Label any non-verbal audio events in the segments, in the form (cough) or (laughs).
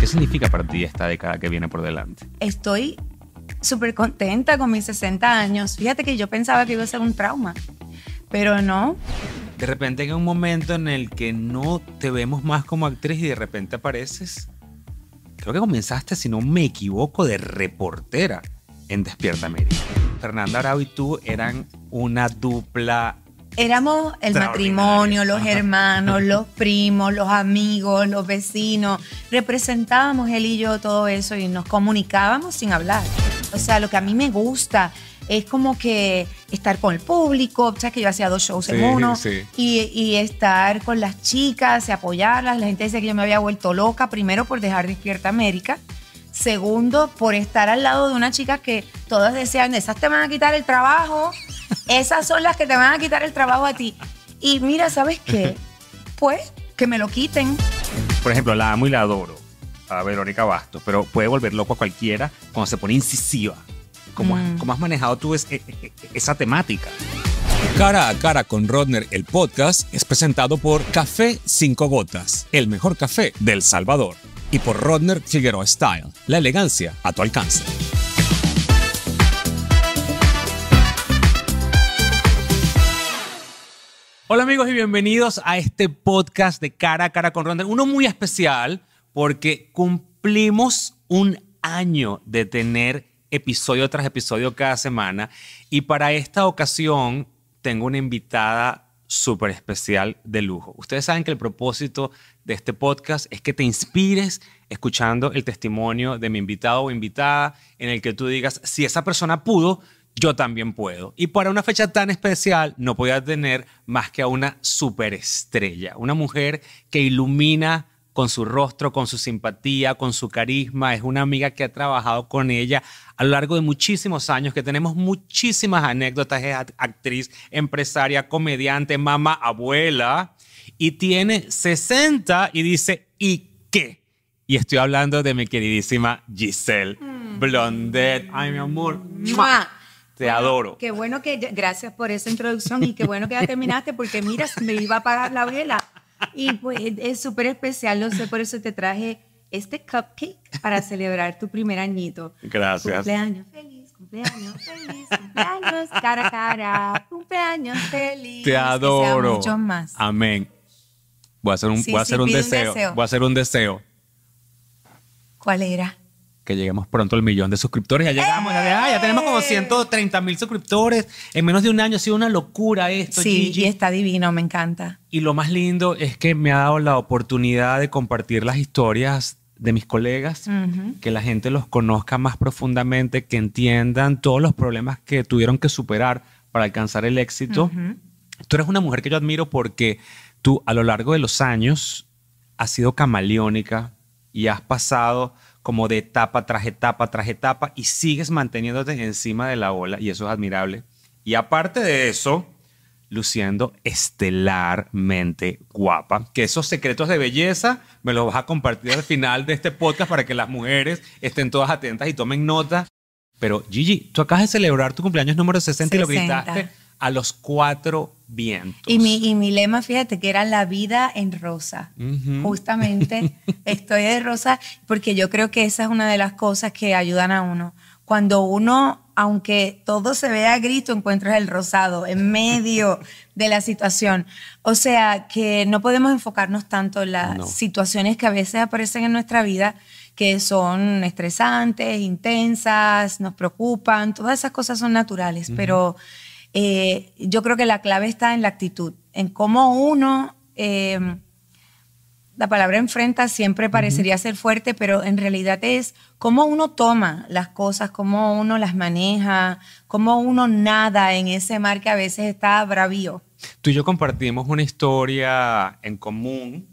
¿Qué significa para ti esta década que viene por delante? Estoy súper contenta con mis 60 años. Fíjate que yo pensaba que iba a ser un trauma, pero no. De repente en un momento en el que no te vemos más como actriz y de repente apareces, creo que comenzaste, si no me equivoco, de reportera en Despierta América. Fernanda Arau y tú eran una dupla éramos el matrimonio, los hermanos, (laughs) los primos, los amigos, los vecinos. Representábamos él y yo todo eso y nos comunicábamos sin hablar. O sea, lo que a mí me gusta es como que estar con el público, O sea, que yo hacía dos shows en uno, y, estar con las chicas y apoyarlas. La gente decía que yo me había vuelto loca, primero por dejar Despierta América, Segundo, por estar al lado de una chica que todas desean, esas te van a quitar el trabajo, esas son las que te van a quitar el trabajo a ti. Y mira, ¿sabes qué? (laughs) Pues que me lo quiten. Por ejemplo, la amo y la adoro a Verónica Bastos, pero puede volver loco a cualquiera cuando se pone incisiva. ¿Cómo, has mm. manejado tú e, e, e, esa temática? Cara a cara con Rodner, el podcast es presentado por Café Cinco Gotas, el mejor café del Salvador y por Rodner Figueroa Style. La elegancia a tu alcance. Hola amigos y bienvenidos a este podcast de Cara a Cara con Rodner. Uno muy especial porque cumplimos un año de tener episodio tras episodio cada semana y para esta ocasión tengo una invitada súper especial de lujo. Ustedes saben que el propósito de este podcast es que te inspires escuchando el testimonio de mi invitado o invitada en el que tú digas, si esa persona pudo, yo también puedo. Y para una fecha tan especial no podía tener más que a una superestrella, una mujer que ilumina con su rostro, con su simpatía, con su carisma. Es una amiga que ha trabajado con ella a lo largo de muchísimos años, que tenemos muchísimas anécdotas. Es actriz, empresaria, comediante, mamá, abuela y tiene 60 y dice, ¿y qué? Y estoy hablando de mi queridísima Giselle mm. Blondet. Ay, mi amor. Te adoro. Qué bueno que, gracias por esa introducción y qué bueno que ya terminaste porque mira, me iba a pagar la vela. Y pues es súper especial, lo sé, por eso te traje este cupcake para celebrar tu primer añito. Gracias. Cumpleaños feliz, cumpleaños feliz, cumpleaños cara a cara, cumpleaños feliz. Te adoro. mucho más. Amén. Voy a hacer un, a hacer un, deseo, Voy a hacer un deseo. ¿Cuál era? Que lleguemos pronto al millón de suscriptores. Ya llegamos, ya, tenemos como 130 ¡Eh! mil suscriptores. En menos de un año ha sido una locura esto. Sí, y está divino, me encanta. Y lo más lindo es que me ha dado la oportunidad de compartir las historias de mis colegas, que la gente los conozca más profundamente, que entiendan todos los problemas que tuvieron que superar para alcanzar el éxito. Tú eres una mujer que yo admiro porque tú a lo largo de los años has sido camaleónica y has pasado como de etapa tras etapa tras etapa y sigues manteniéndote encima de la ola y eso es admirable. Y aparte de eso, luciendo estelarmente guapa. Que esos secretos de belleza me los vas a compartir al final de este podcast para que las mujeres estén todas atentas y tomen nota. Pero Gigi, tú acabas de celebrar tu cumpleaños número 60, y lo gritaste a los cuatro vientos. Y mi, mi lema, fíjate, que era la vida en rosa. Justamente (laughs) estoy de rosa porque yo creo que esa es una de las cosas que ayudan a uno. Cuando uno, aunque todo se vea grito, tú encuentras el rosado en medio de la situación. O sea, que no podemos enfocarnos tanto en las situaciones que a veces aparecen en nuestra vida, que son estresantes, intensas, nos preocupan, todas esas cosas son naturales, pero eh, yo creo que la clave está en la actitud, en cómo uno, em, la palabra enfrenta siempre parecería ser fuerte, pero en realidad es cómo uno toma las cosas, cómo uno las maneja, cómo uno nada en ese mar que a veces está bravío. Tú y yo compartimos una historia en común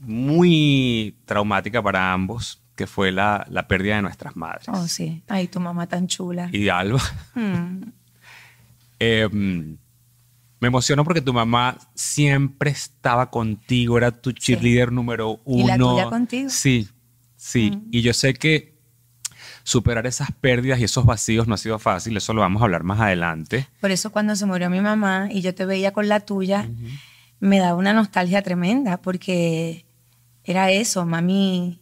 muy traumática para ambos, que fue la, pérdida de nuestras madres. Oh, sí. Ay, tu mamá tan chula. Y Alba. Mm. Em, me emocionó porque tu mamá siempre estaba contigo, era tu cheerleader número uno. ¿Y la tuya contigo? Sí, sí. Mm. Y yo sé que superar esas pérdidas y esos vacíos no ha sido fácil, eso lo vamos a hablar más adelante. Por eso cuando se murió mi mamá y yo te veía con la tuya, me daba una nostalgia tremenda porque era eso, mami,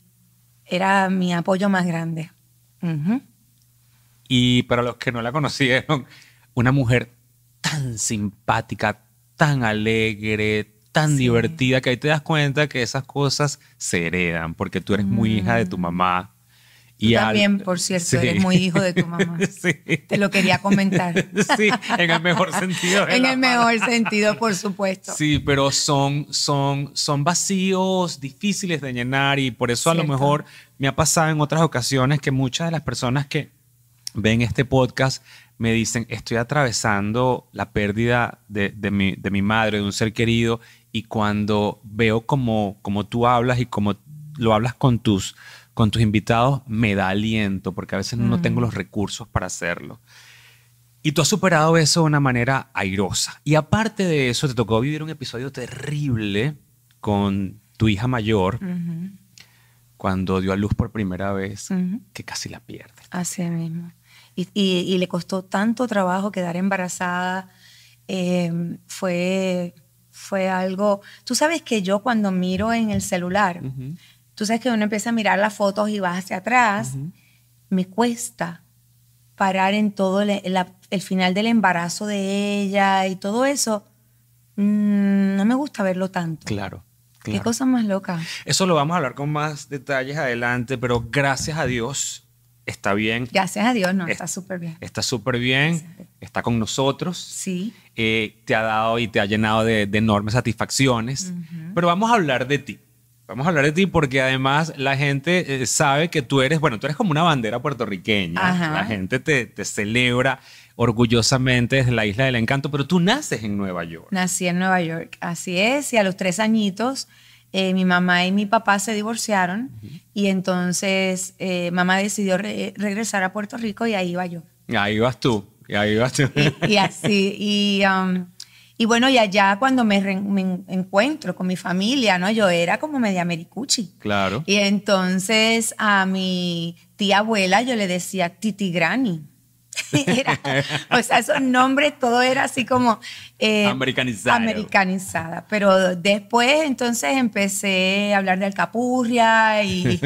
era mi apoyo más grande. Y para los que no la conocieron, una mujer tan simpática, tan alegre, tan divertida, que ahí te das cuenta que esas cosas se heredan, porque tú eres muy hija de tu mm. mamá. Y también, por (laughs) cierto, eres muy hijo de tu mamá. (laughs) Te lo quería comentar. (laughs) Sí, en el mejor sentido. en el mejor sentido, por supuesto. Sí, pero son, son, son vacíos difíciles de llenar y por eso a lo mejor me ha pasado en otras ocasiones que muchas de las personas que ven este podcast me dicen, estoy atravesando la pérdida de, mi, madre, de un ser querido, y cuando veo cómo como tú hablas y cómo lo hablas con tus, con tus invitados, me da aliento, porque a veces no mm. tengo los recursos para hacerlo. Y tú has superado eso de una manera airosa. Y aparte de eso, te tocó vivir un episodio terrible con tu hija mayor, cuando dio a luz por primera vez, que casi la pierde. Así mismo y, le costó tanto trabajo quedar embarazada. Eh, fue, fue algo... Tú sabes que yo cuando miro en el celular, tú sabes que uno empieza a mirar las fotos y vas hacia atrás, me cuesta parar en todo el, final del embarazo de ella y todo eso. Mm, no me gusta verlo tanto. Claro. Claro. Qué cosa más loca. Eso lo vamos a hablar con más detalles adelante, pero gracias a Dios está bien. Gracias a Dios, no, está súper bien. Está súper bien, está con nosotros. Sí. Eh, te ha dado y te ha llenado de, enormes satisfacciones. Pero vamos a hablar de ti. Vamos a hablar de ti porque además la gente eh, sabe que tú eres, bueno, tú eres como una bandera puertorriqueña. La gente te, te celebra orgullosamente desde la Isla del Encanto, pero tú naces en Nueva York. Nací en Nueva York, así es, y a los tres añitos eh, mi mamá y mi papá se divorciaron y entonces eh, mamá decidió regresar a Puerto Rico y ahí iba yo. Y ahí vas tú, y ahí ibas tú. Y, así, y, um, y, bueno, y allá cuando me, encuentro con mi familia, ¿no? Yo era como media mericuchi. Claro. Y entonces a mi tía abuela yo le decía Titi Granny. (laughs) o sea, esos nombres, todo era así como... Eh, americanizada. Americanizada. Pero después entonces empecé a hablar de alcapurria y,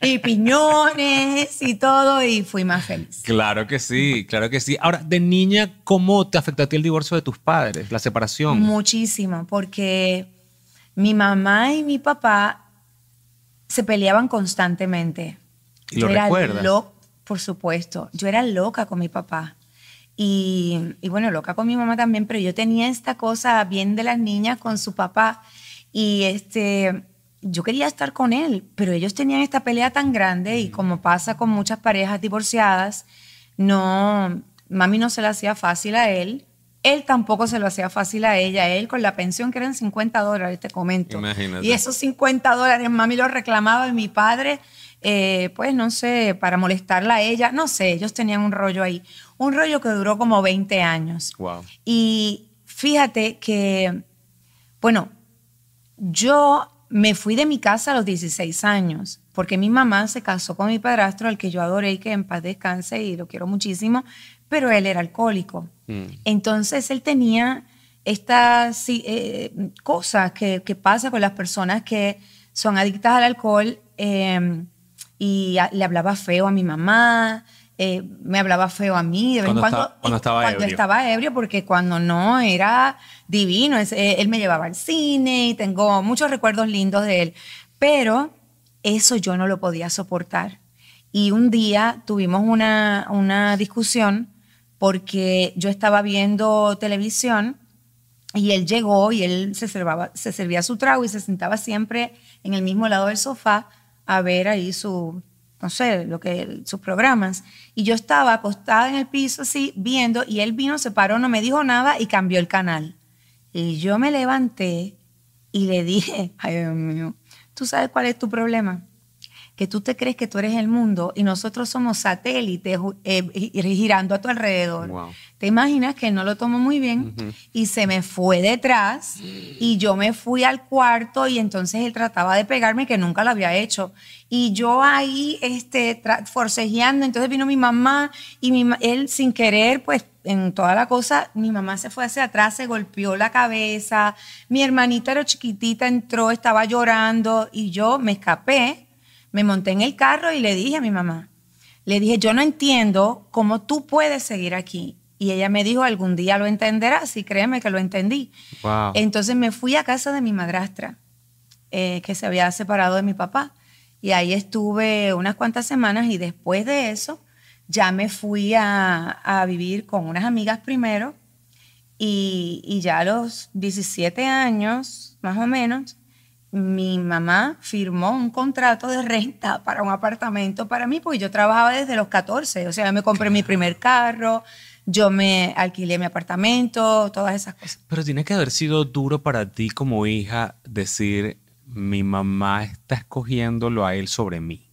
y, piñones y todo y fui más feliz. Claro que sí, claro que sí. Ahora, de niña, ¿cómo te afectó a ti el divorcio de tus padres, la separación? Muchísimo, porque mi mamá y mi papá se peleaban constantemente. lo recuerdas? Por supuesto, yo era loca con mi papá. Y, bueno, loca con mi mamá también, pero yo tenía esta cosa bien de las niñas con su papá. Y este, yo quería estar con él, pero ellos tenían esta pelea tan grande y mm. como pasa con muchas parejas divorciadas, no, mami no se la hacía fácil a él. Él tampoco se lo hacía fácil a ella, él con la pensión que eran 50 dólares, te comento. Y esos 50 dólares mami lo reclamaba en mi padre eh, pues no sé, para molestarla a ella, no sé, ellos tenían un rollo ahí, un rollo que duró como 20 años. Y fíjate que, bueno, yo me fui de mi casa a los 16 años, porque mi mamá se casó con mi padrastro, al que yo adoré y que en paz descanse y lo quiero muchísimo, pero él era alcohólico. Mm. Entonces él tenía estas eh, cosas que, pasa con las personas que son adictas al alcohol. Em, y le hablaba feo a mi mamá, eh, me hablaba feo a mí cuando cuando. cuando estaba cuando ebrio. estaba ebrio, porque cuando no era divino. Eh, él me llevaba al cine y tengo muchos recuerdos lindos de él. Pero eso yo no lo podía soportar. Y un día tuvimos una, una discusión porque yo estaba viendo televisión y él llegó y él se, servaba, se servía su trago y se sentaba siempre en el mismo lado del sofá a ver ahí su, no sé, lo que, sus programas. Y yo estaba acostada en el piso así, viendo, y él vino, se paró, no me dijo nada y cambió el canal. Y yo me levanté y le dije, (laughs) ay Dios mío, ¿tú sabes cuál es tu problema? que tú te crees que tú eres el mundo y nosotros somos satélites eh, girando a tu alrededor. Te imaginas que no lo tomó muy bien y se me fue detrás y yo me fui al cuarto y entonces él trataba de pegarme que nunca lo había hecho. Y yo ahí este, forcejeando, entonces vino mi mamá y mi, él sin querer, pues en toda la cosa, mi mamá se fue hacia atrás, se golpeó la cabeza, mi hermanita era chiquitita, entró, estaba llorando y yo me escapé me monté en el carro y le dije a mi mamá, le dije, yo no entiendo cómo tú puedes seguir aquí. Y ella me dijo, algún día lo entenderás y créeme que lo entendí. Entonces me fui a casa de mi madrastra, eh, que se había separado de mi papá. Y ahí estuve unas cuantas semanas y después de eso ya me fui a, vivir con unas amigas primero. Y, y, ya a los 17 años, más o menos, mi mamá firmó un contrato de renta para un apartamento para mí, porque yo trabajaba desde los 14, o sea, me compré mi primer carro, yo me alquilé mi apartamento, todas esas cosas. Pero tiene que haber sido duro para ti como hija decir, mi mamá está escogiéndolo a él sobre mí,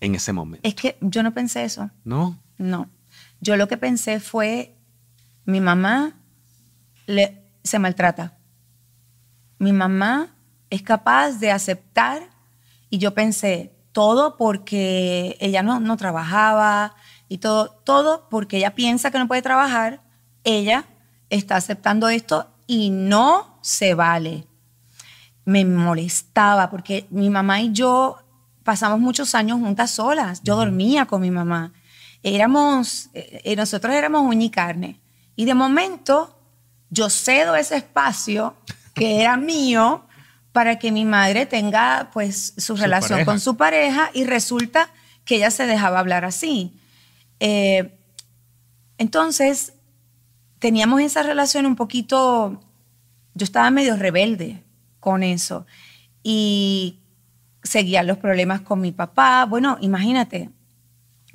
en ese momento. Es que yo no pensé eso. ¿No? No. Yo lo que pensé fue, mi mamá se maltrata. Mi mamá es capaz de aceptar. Y yo pensé, todo porque ella no, trabajaba y todo, todo porque ella piensa que no puede trabajar, ella está aceptando esto y no se vale. Me molestaba porque mi mamá y yo pasamos muchos años juntas solas. Yo dormía con mi mamá. Éramos, eh, nosotros éramos uña y carne. Y de momento yo cedo ese espacio que era mío para que mi madre tenga pues su, relación con su pareja y resulta que ella se dejaba hablar así. Eh, entonces, teníamos esa relación un poquito, yo estaba medio rebelde con eso y seguía los problemas con mi papá. Bueno, imagínate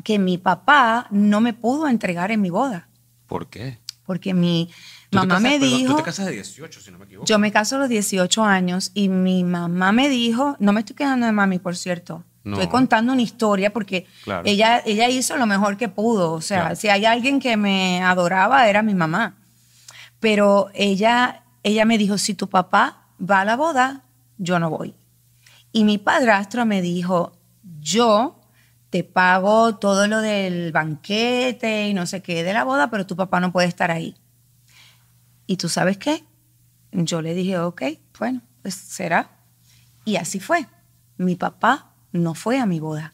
que mi papá no me pudo entregar en mi boda. ¿Por qué? Porque mi, Mamá me dijo. Tú te casas 18, si no me equivoco. Yo me caso a los 18 años y mi mamá me dijo. No me estoy quedando de mami, por cierto. Estoy contando una historia porque ella, ella hizo lo mejor que pudo. O sea, si hay alguien que me adoraba, era mi mamá. Pero ella, ella me dijo: si tu papá va a la boda, yo no voy. Y mi padrastro me dijo: yo te pago todo lo del banquete y no sé qué de la boda, pero tu papá no puede estar ahí. Y tú sabes qué? Yo le dije, ok, bueno, pues será. Y así fue. Mi papá no fue a mi boda.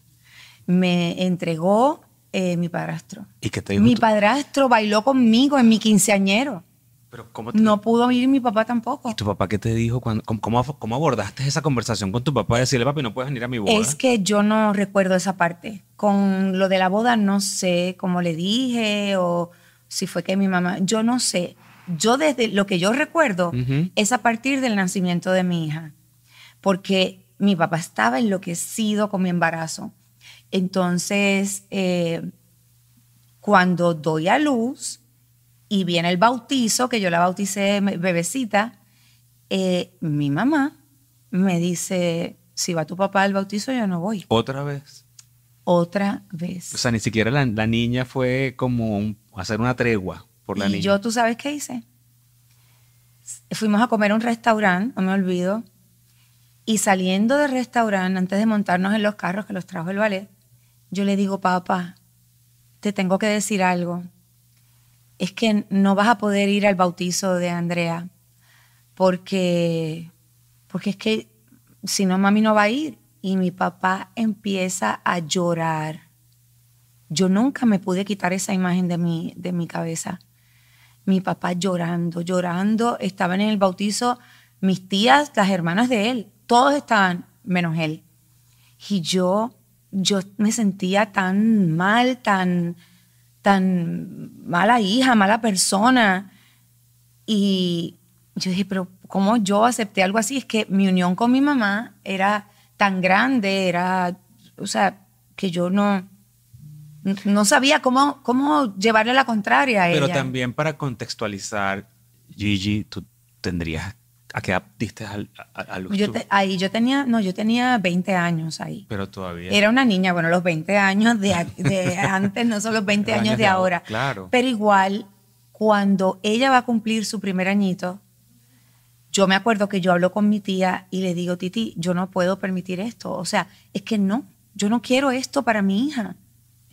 Me entregó eh, mi padrastro. ¿Y qué te dijo Mi padrastro bailó conmigo en mi quinceañero. Pero ¿cómo No pudo ir mi papá tampoco. ¿Y tu papá qué te dijo? Cuando, cómo, cómo, abordaste esa conversación con tu papá? Decirle, papi, no puedes venir a mi boda. Es que yo no recuerdo esa parte. Con lo de la boda no sé cómo le dije o si fue que mi mamá... Yo no sé yo desde lo que yo recuerdo es a partir del nacimiento de mi hija, porque mi papá estaba enloquecido con mi embarazo. Entonces, eh, cuando doy a luz y viene el bautizo, que yo la bauticé bebecita, eh, mi mamá me dice, si va tu papá al bautizo, yo no voy. ¿Otra vez? Otra vez. O sea, ni siquiera la, niña fue como hacer una tregua y yo, ¿tú sabes qué hice? Fuimos a comer a un restaurante, no me olvido, y saliendo del restaurante, antes de montarnos en los carros que los trajo el ballet, yo le digo, papá, te tengo que decir algo. Es que no vas a poder ir al bautizo de Andrea, porque, porque es que si no, mami no va a ir. Y mi papá empieza a llorar. Yo nunca me pude quitar esa imagen de mi, de mi cabeza mi papá llorando, llorando. Estaban en el bautizo mis tías, las hermanas de él, todos estaban, menos él. Y yo, yo me sentía tan mal, tan, tan mala hija, mala persona. Y yo dije, pero ¿cómo yo acepté algo así? Es que mi unión con mi mamá era tan grande, era, o sea, que yo no, no sabía cómo, cómo llevarle la contraria a Pero también para contextualizar, Gigi, tú tendrías, ¿a qué edad diste a, ahí yo tenía, no, yo tenía 20 años ahí. Pero todavía. Era una niña, bueno, los 20 años de, antes no son los 20 años, de, ahora. ahora. Claro. Pero igual, cuando ella va a cumplir su primer añito, yo me acuerdo que yo hablo con mi tía y le digo, Titi, yo no puedo permitir esto. O sea, es que no, yo no quiero esto para mi hija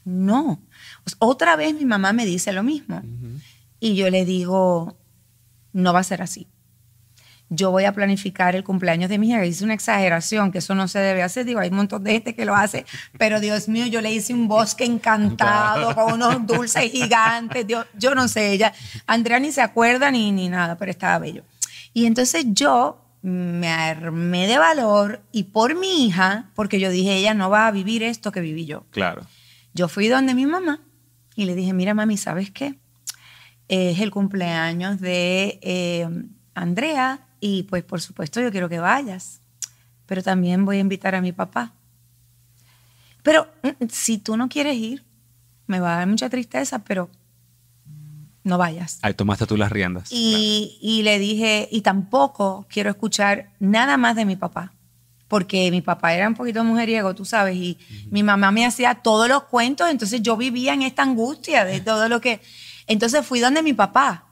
no. Pues otra vez mi mamá me dice lo mismo. Y yo le digo, no va a ser así. Yo voy a planificar el cumpleaños de mi hija. dice una exageración, que eso no se debe hacer. Digo, hay un montón de gente que lo hace, pero Dios mío, yo le hice un bosque encantado con unos dulces gigantes. Dios, yo no sé, ella, Andrea ni se acuerda ni, ni nada, pero estaba bello. Y entonces yo me armé de valor y por mi hija, porque yo dije, ella no va a vivir esto que viví yo. Claro. Yo fui donde mi mamá y le dije, mira mami, ¿sabes qué? Es el cumpleaños de em, Andrea y pues por supuesto yo quiero que vayas, pero también voy a invitar a mi papá. Pero mm, mm, si tú no quieres ir, me va a dar mucha tristeza, pero no vayas. Ahí tomaste tú las riendas. y le dije, y tampoco quiero escuchar nada más de mi papá porque mi papá era un poquito mujeriego, tú sabes, y mi mamá me hacía todos los cuentos, entonces yo vivía en esta angustia de todo lo que... Entonces fui donde mi papá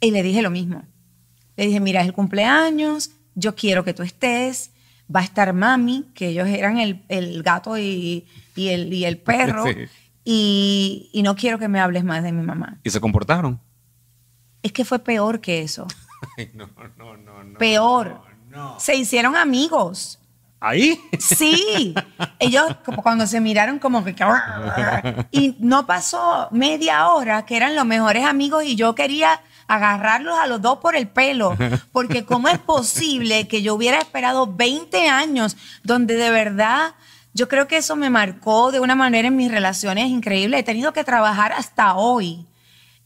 y le dije lo mismo. Le dije, mira, es el cumpleaños, yo quiero que tú estés, va a estar mami, que ellos eran el, gato y, y, el, y, el, perro, (laughs) y, y no quiero que me hables más de mi mamá. ¿Y se comportaron? Es que fue peor que eso. (laughs) Ay, no, no, no, no. Peor. no. Se hicieron amigos. ¿Ahí? Sí. Ellos cuando se miraron como que... Y no pasó media hora que eran los mejores amigos y yo quería agarrarlos a los dos por el pelo. Porque ¿cómo es posible que yo hubiera esperado 20 años donde de verdad... Yo creo que eso me marcó de una manera en mis relaciones increíble. He tenido que trabajar hasta hoy.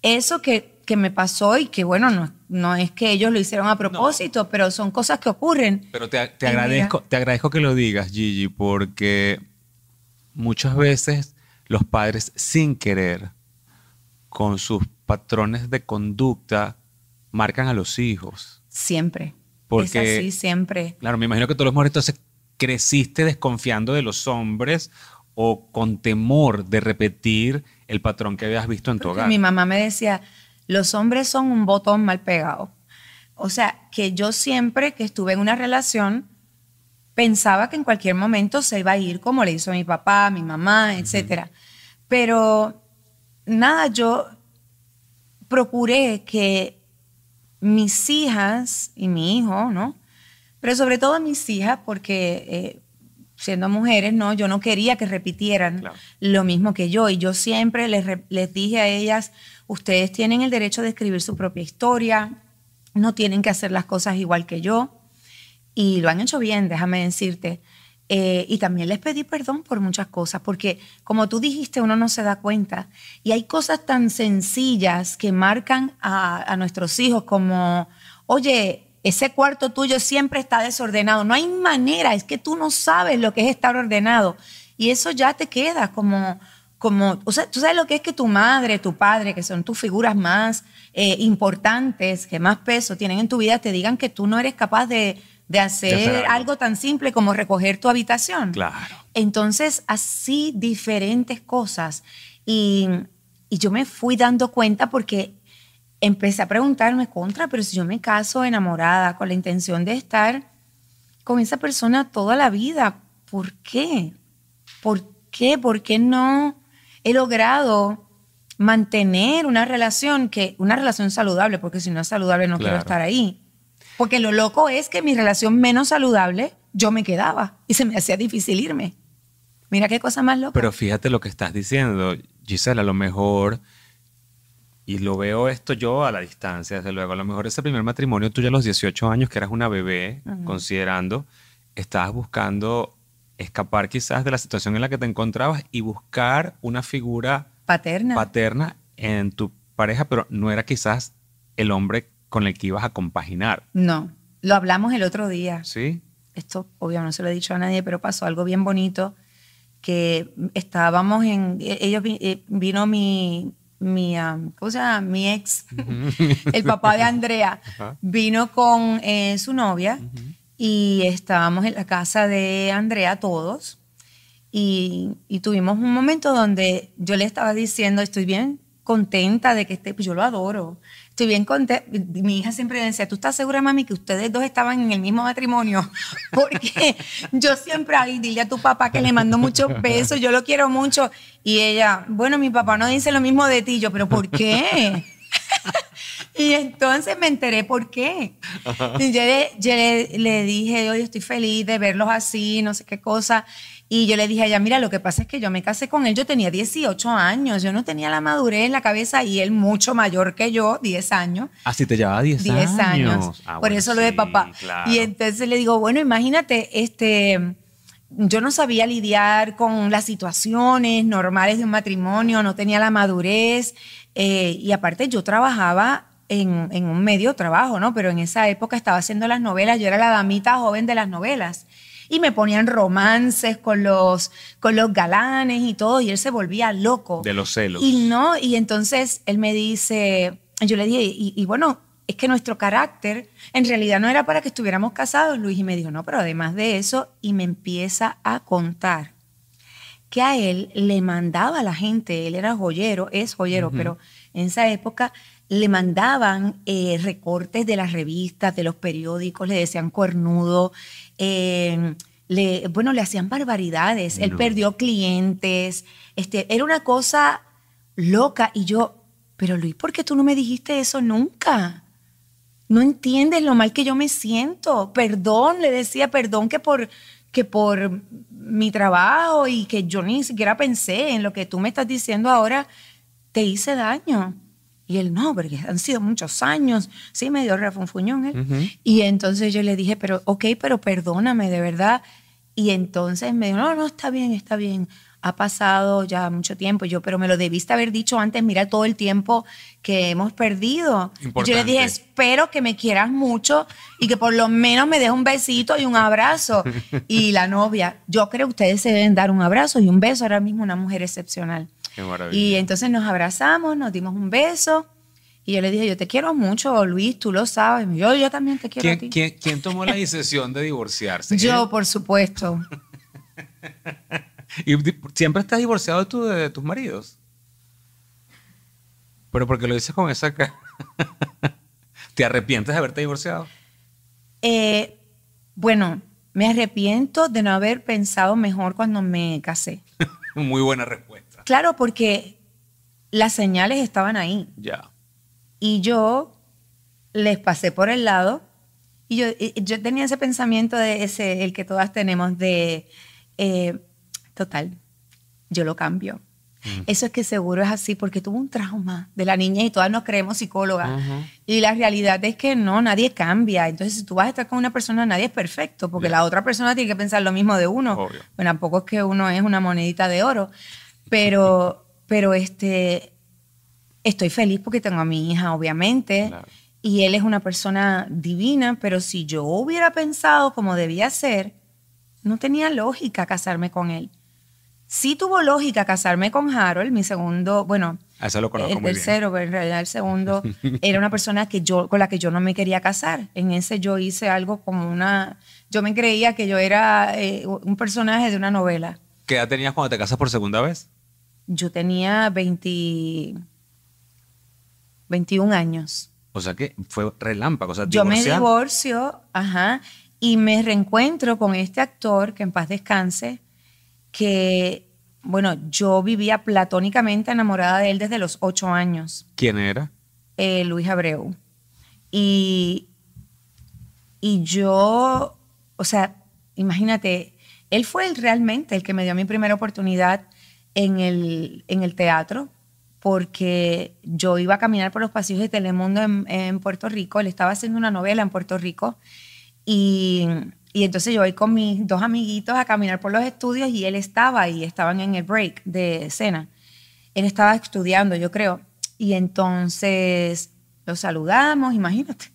Eso que me pasó y que, bueno, no, no es que ellos lo hicieron a propósito, pero son cosas que ocurren. Pero te, agradezco, te agradezco que lo digas, Gigi, porque muchas veces los padres sin querer, con sus patrones de conducta, marcan a los hijos. Siempre. Porque, es así, siempre. Claro, me imagino que todos los mujeres entonces creciste desconfiando de los hombres o con temor de repetir el patrón que habías visto en tu hogar. Mi mamá me decía, los hombres son un botón mal pegado. O sea, que yo siempre que estuve en una relación pensaba que en cualquier momento se iba a ir como le hizo mi papá, mi mamá, etcétera. Pero nada, yo procuré que mis hijas y mi hijo, ¿no? Pero sobre todo mis hijas, porque eh, siendo mujeres, ¿no? Yo no quería que repitieran lo mismo que yo. Y yo siempre les dije a ellas, Ustedes tienen el derecho de escribir su propia historia, no tienen que hacer las cosas igual que yo. Y lo han hecho bien, déjame decirte. Eh, y también les pedí perdón por muchas cosas, porque como tú dijiste, uno no se da cuenta. Y hay cosas tan sencillas que marcan a, a nuestros hijos como, oye, ese cuarto tuyo siempre está desordenado. No hay manera, es que tú no sabes lo que es estar ordenado. Y eso ya te queda como como, o sea, tú sabes lo que es que tu madre, tu padre, que son tus figuras más eh, importantes, que más peso tienen en tu vida, te digan que tú no eres capaz de, de hacer, algo. tan simple como recoger tu habitación. Claro. Entonces, así diferentes cosas. Y, y yo me fui dando cuenta porque empecé a preguntarme contra, pero si yo me caso enamorada con la intención de estar con esa persona toda la vida, ¿por qué? ¿Por qué? ¿Por qué no? he logrado mantener una relación que una relación saludable, porque si no es saludable no quiero estar ahí. Porque lo loco es que mi relación menos saludable yo me quedaba y se me hacía difícil irme. Mira qué cosa más loca. Pero fíjate lo que estás diciendo, Gisela, a lo mejor y lo veo esto yo a la distancia, desde luego, a lo mejor ese primer matrimonio ya a los 18 años que eras una bebé, considerando, estabas buscando escapar quizás de la situación en la que te encontrabas y buscar una figura paterna, paterna en tu pareja, pero no era quizás el hombre con el que ibas a compaginar. No, lo hablamos el otro día. Sí. Esto obvio, no se lo he dicho a nadie, pero pasó algo bien bonito que estábamos en e-, ellos eh, vino mi mi ¿cómo se llama? mi ex, (laughs) el papá de Andrea, vino con eh, su novia y estábamos en la casa de Andrea todos y, tuvimos un momento donde yo le estaba diciendo, estoy bien contenta de que esté, pues yo lo adoro, estoy bien contenta, mi hija siempre decía, ¿tú estás segura, mami, que ustedes dos estaban en el mismo matrimonio? (laughs) Porque yo siempre, ahí dile a tu papá que le mando muchos besos, yo lo quiero mucho, y ella, bueno, mi papá no dice lo mismo de ti, yo, pero ¿por qué? Y entonces me enteré por qué. Y yo, le, dije, yo estoy feliz de verlos así, no sé qué cosa. Y yo le dije a ella, mira, lo que pasa es que yo me casé con él, yo tenía 18 años, yo no tenía la madurez en la cabeza y él mucho mayor que yo, 10 años. Así ah, te llevaba 10, 10 años. por ah, eso lo de papá. Y entonces le digo, bueno, imagínate, este yo no sabía lidiar con las situaciones normales de un matrimonio, no tenía la madurez eh, y aparte yo trabajaba en, un medio trabajo, ¿no? Pero en esa época estaba haciendo las novelas, yo era la damita joven de las novelas. Y me ponían romances con los, con los galanes y todo, y él se volvía loco. De los celos. Y no, y entonces él me dice, yo le dije, y, bueno, es que nuestro carácter en realidad no era para que estuviéramos casados, Luis. Y me dijo, no, pero además de eso, y me empieza a contar que a él le mandaba la gente, él era joyero, es joyero, pero en esa época le mandaban eh, recortes de las revistas, de los periódicos, le decían cuernudo, eh, le, bueno, le hacían barbaridades, él perdió clientes, este, era una cosa loca y yo, pero Luis, ¿por qué tú no me dijiste eso nunca? No entiendes lo mal que yo me siento, perdón, le decía, perdón que por que por mi trabajo y que yo ni siquiera pensé en lo que tú me estás diciendo ahora, te hice daño. Y él, no, porque han sido muchos años, sí, me dio él. ¿eh? Y entonces yo le dije, pero, ok, pero perdóname, de verdad. Y entonces me dijo, no, no, está bien, está bien. Ha pasado ya mucho tiempo, yo, pero me lo debiste haber dicho antes, mira todo el tiempo que hemos perdido. Yo le dije, espero que me quieras mucho y que por lo menos me des un besito y un abrazo. (laughs) y la novia, yo creo que ustedes se deben dar un abrazo y un beso, ahora mismo una mujer excepcional y entonces nos abrazamos, nos dimos un beso. Y yo le dije, yo te quiero mucho, Luis, tú lo sabes. Yo, yo también te quiero. mucho. a ti. ¿quién, tomó la decisión de divorciarse? yo, por supuesto. (laughs) ¿Y siempre estás divorciado tú de tus maridos? Pero porque lo dices con esa cara. (laughs) ¿Te arrepientes de haberte divorciado? Eh, bueno, me arrepiento de no haber pensado mejor cuando me casé. (laughs) Muy buena respuesta. Claro, porque las señales estaban ahí. Ya. Y yo les pasé por el lado y yo, yo tenía ese pensamiento de ese, el que todas tenemos de, eh, total, yo lo cambio. Eso es que seguro es así porque tuvo un trauma de la niña y todas nos creemos psicólogas. Y la realidad es que no, nadie cambia. Entonces, si tú vas a estar con una persona, nadie es perfecto porque la otra persona tiene que pensar lo mismo de uno. Bueno, tampoco es que uno es una monedita de oro. Pero, pero este, estoy feliz porque tengo a mi hija, obviamente. Y él es una persona divina, pero si yo hubiera pensado como debía ser, no tenía lógica casarme con él. Sí tuvo lógica casarme con Harold, mi segundo, bueno, lo el tercero, pero en realidad el segundo era una persona que yo, con la que yo no me quería casar. En ese yo hice algo como una, yo me creía que yo era eh, un personaje de una novela. ¿Qué edad tenías cuando te casas por segunda vez? Yo tenía 20, 21 años. O sea que fue relámpago. O yo me divorcio, ajá, y me reencuentro con este actor, que en paz descanse, que, bueno, yo vivía platónicamente enamorada de él desde los ocho años. ¿Quién era? Eh, Luis Abreu. Y, y yo, o sea, imagínate, él fue el, realmente el que me dio mi primera oportunidad en el, en el teatro porque yo iba a caminar por los pasillos de Telemundo en, Puerto Rico, él estaba haciendo una novela en Puerto Rico y, y, entonces yo voy con mis dos amiguitos a caminar por los estudios y él estaba y estaban en el break de cena. Él estaba estudiando, yo creo, y entonces lo saludamos, imagínate.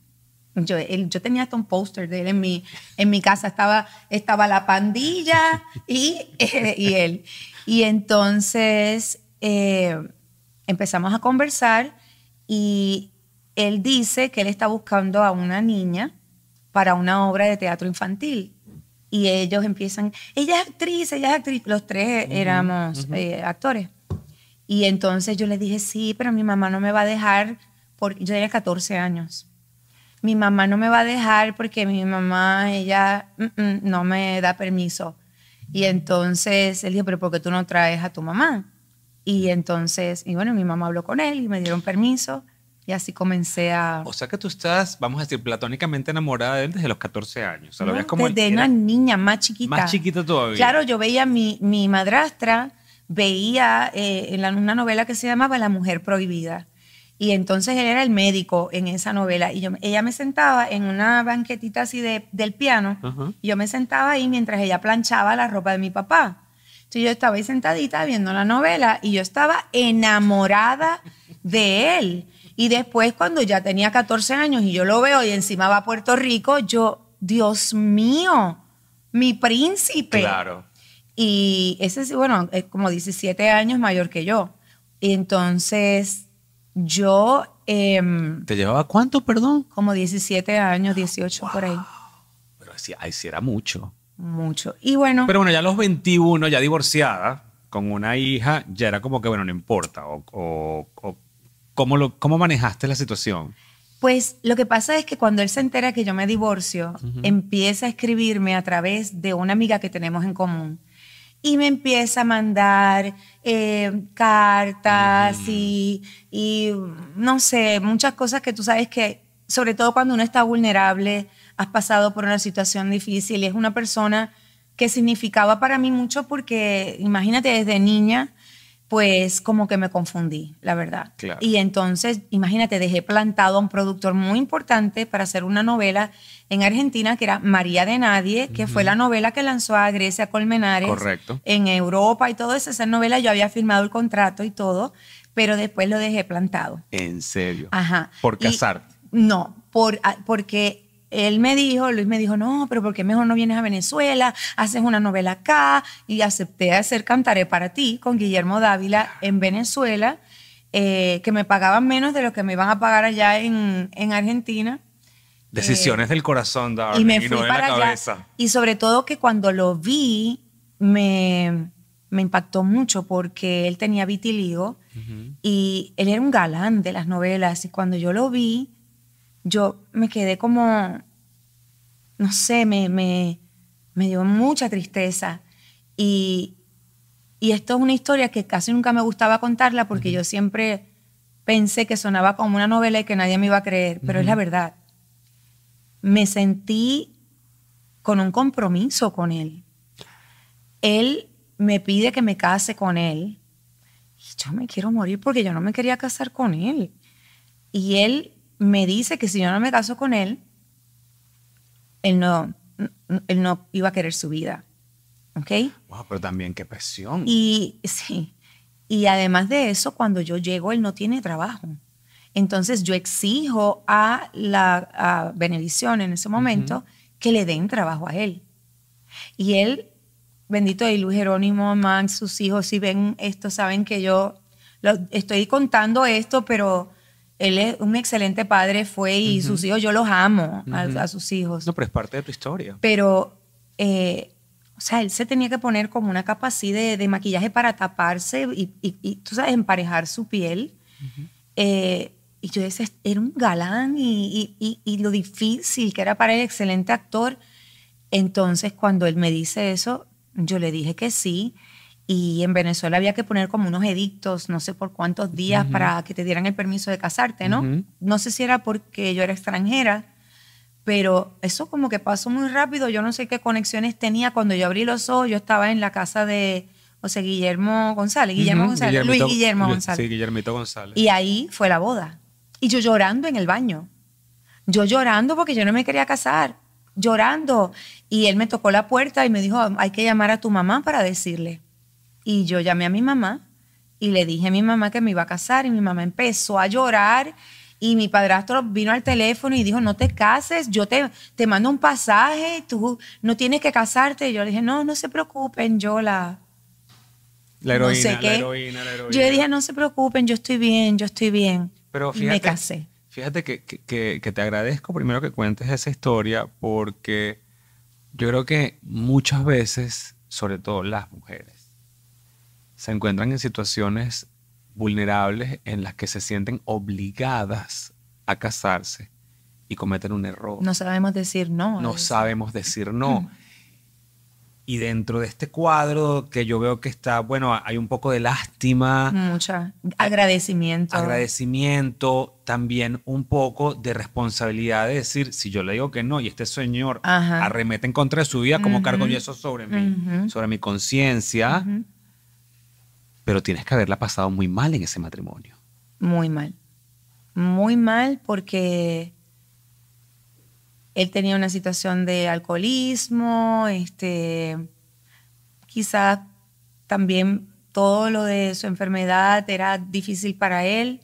Yo, él, yo tenía hasta un póster de él en mi, en mi casa, estaba, estaba la pandilla y, (laughs) y él. Y entonces eh, empezamos a conversar y él dice que él está buscando a una niña para una obra de teatro infantil. Y ellos empiezan, ella es actriz, ella es actriz. Los tres éramos eh, actores. Y entonces yo le dije, sí, pero mi mamá no me va a dejar, porque yo tenía 14 años. Mi mamá no me va a dejar porque mi mamá, ella mm, mm, no me da permiso. Y entonces él dijo, pero ¿por qué tú no traes a tu mamá? Y mm. entonces, y bueno, mi mamá habló con él y me dieron permiso y así comencé a... O sea que tú estás, vamos a decir, platónicamente enamorada de él desde los 14 años. O sea, lo como desde una niña más chiquita. Más chiquita todavía. Claro, yo veía a mi, madrastra, veía eh, en una novela que se llamaba La Mujer Prohibida. Y entonces él era el médico en esa novela. Y yo, ella me sentaba en una banquetita así de, del piano. Y yo me sentaba ahí mientras ella planchaba la ropa de mi papá. Entonces yo estaba ahí sentadita viendo la novela y yo estaba enamorada de él. Y después cuando ya tenía 14 años y yo lo veo y encima va a Puerto Rico, yo, Dios mío, mi príncipe. Claro. Y ese, bueno, es como 17 años mayor que yo. Y entonces yo... Em, ¿Te llevaba cuánto, perdón? Como 17 años, 18 por ahí. Pero así, era mucho. Mucho. Y bueno... Pero bueno, ya a los 21, ya divorciada, con una hija, ya era como que, bueno, no importa. O, ¿cómo, lo, ¿Cómo manejaste la situación? Pues lo que pasa es que cuando él se entera que yo me divorcio, empieza a escribirme a través de una amiga que tenemos en común y me empieza a mandar eh, cartas y, y, no sé, muchas cosas que tú sabes que, sobre todo cuando uno está vulnerable, has pasado por una situación difícil y es una persona que significaba para mí mucho porque, imagínate, desde niña pues como que me confundí, la verdad. Y entonces, imagínate, dejé plantado a un productor muy importante para hacer una novela en Argentina que era María de Nadie, que fue la novela que lanzó a Grecia Colmenares. Correcto. En Europa y todo eso, esa novela yo había firmado el contrato y todo, pero después lo dejé plantado. ¿En serio? Ajá. ¿Por casarte? no, por, ah, porque él me dijo, Luis me dijo, no, pero ¿por qué mejor no vienes a Venezuela? Haces una novela acá y acepté hacer Cantaré para ti con Guillermo Dávila en Venezuela, eh, que me pagaban menos de lo que me iban a pagar allá en, Argentina. Decisiones eh, del corazón, y me fui para allá. Y sobre todo que cuando lo vi, me, impactó mucho porque él tenía vitiligo y él era un galán de las novelas y cuando yo lo vi yo me quedé como, no sé, me, me, dio mucha tristeza. Y, y, esto es una historia que casi nunca me gustaba contarla porque yo siempre pensé que sonaba como una novela y que nadie me iba a creer, pero es la verdad. Me sentí con un compromiso con él. Él me pide que me case con él. Y yo me quiero morir porque yo no me quería casar con él. Y él me dice que si yo no me caso con él, él no, él no iba a querer su vida. ¿Ok? Wow, pero también qué presión. Y sí. Y además de eso, cuando yo llego, él no tiene trabajo. Entonces yo exijo a la a en ese momento que le den trabajo a él. Y él, bendito de Luis Jerónimo, Max, sus hijos, si ven esto, saben que yo estoy contando esto, pero él es un excelente padre, fue y sus hijos, yo los amo a, sus hijos. No, pero es parte de tu historia. Pero, eh, o sea, él se tenía que poner como una capa así de, maquillaje para taparse y, tú sabes, emparejar su piel. Eh, y yo decía, era un galán y, lo difícil que era para el excelente actor. Entonces, cuando él me dice eso, yo le dije que sí y en Venezuela había que poner como unos edictos, no sé por cuántos días, para que te dieran el permiso de casarte, ¿no? No sé si era porque yo era extranjera, pero eso como que pasó muy rápido. Yo no sé qué conexiones tenía. Cuando yo abrí los ojos, yo estaba en la casa de José Guillermo González, Guillermo González, Luis Guillermo González. Sí, Guillermito González. Y ahí fue la boda. Y yo llorando en el baño. Yo llorando porque yo no me quería casar. Llorando. Y él me tocó la puerta y me dijo, hay que llamar a tu mamá para decirle. Y yo llamé a mi mamá y le dije a mi mamá que me iba a casar y mi mamá empezó a llorar y mi padrastro vino al teléfono y dijo, no te cases, yo te, te mando un pasaje, tú no tienes que casarte. Y yo le dije, no, no se preocupen, yo la... La heroína, La heroína, la heroína. Yo le dije, no se preocupen, yo estoy bien, yo estoy bien. Pero fíjate, me casé. Fíjate que te agradezco primero que cuentes esa historia porque yo creo que muchas veces, sobre todo las mujeres, se encuentran en situaciones vulnerables en las que se sienten obligadas a casarse y cometen un error. No sabemos decir no. No sabemos decir no. Mm. Y dentro de este cuadro que yo veo que está, bueno, hay un poco de lástima. Mucha. Agradecimiento. Agradecimiento, también un poco de responsabilidad de decir, si yo le digo que no y este señor arremete en contra de su vida, ¿cómo cargo yo eso sobre mí? Sobre mi conciencia pero tienes que haberla pasado muy mal en ese matrimonio. Muy mal. Muy mal porque él tenía una situación de alcoholismo, este, quizás también todo lo de su enfermedad era difícil para él.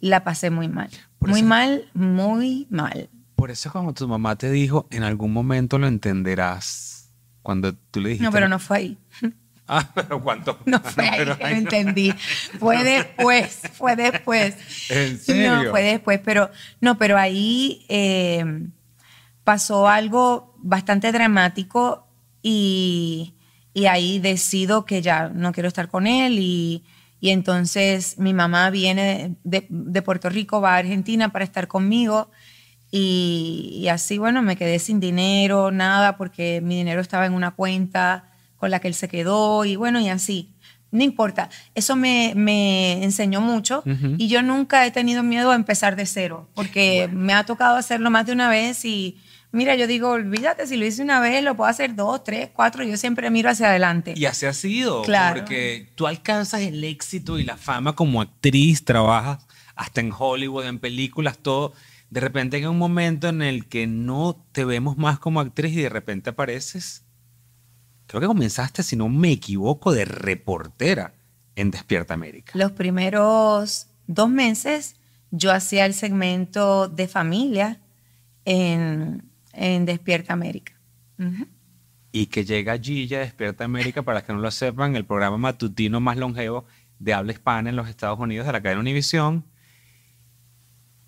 La pasé muy mal. muy mal, muy mal. Por eso cuando tu mamá te dijo, en algún momento lo entenderás, cuando tú le dijiste... No, pero no fue ahí. (laughs) Ah, (laughs) pero ¿cuánto? (laughs) No entendí. Fue (laughs) después, fue después. ¿En serio? No, fue después, pero no, pero ahí eh, pasó algo bastante dramático y, y, ahí decido que ya no quiero estar con él y, entonces mi mamá viene de, Puerto Rico, va a Argentina para estar conmigo y así, bueno, me quedé sin dinero, nada, porque mi dinero estaba en una cuenta con la que él se quedó y bueno, y así. No importa, eso me, me enseñó mucho y yo nunca he tenido miedo a empezar de cero, porque me ha tocado hacerlo más de una vez y mira, yo digo, olvídate, si lo hice una vez, lo puedo hacer dos, tres, cuatro, yo siempre miro hacia adelante. Y así ha sido, claro. porque tú alcanzas el éxito y la fama como actriz, trabajas hasta en Hollywood, en películas, todo. De repente hay un momento en el que no te vemos más como actriz y de repente apareces creo que comenzaste, si no me equivoco, de reportera en Despierta América. Los primeros dos meses yo hacía el segmento de familia en, Despierta América. Y que llega Gilla, Despierta América, para que no lo sepan, el programa matutino más longevo de habla hispana en los Estados Unidos de la cadena Univisión.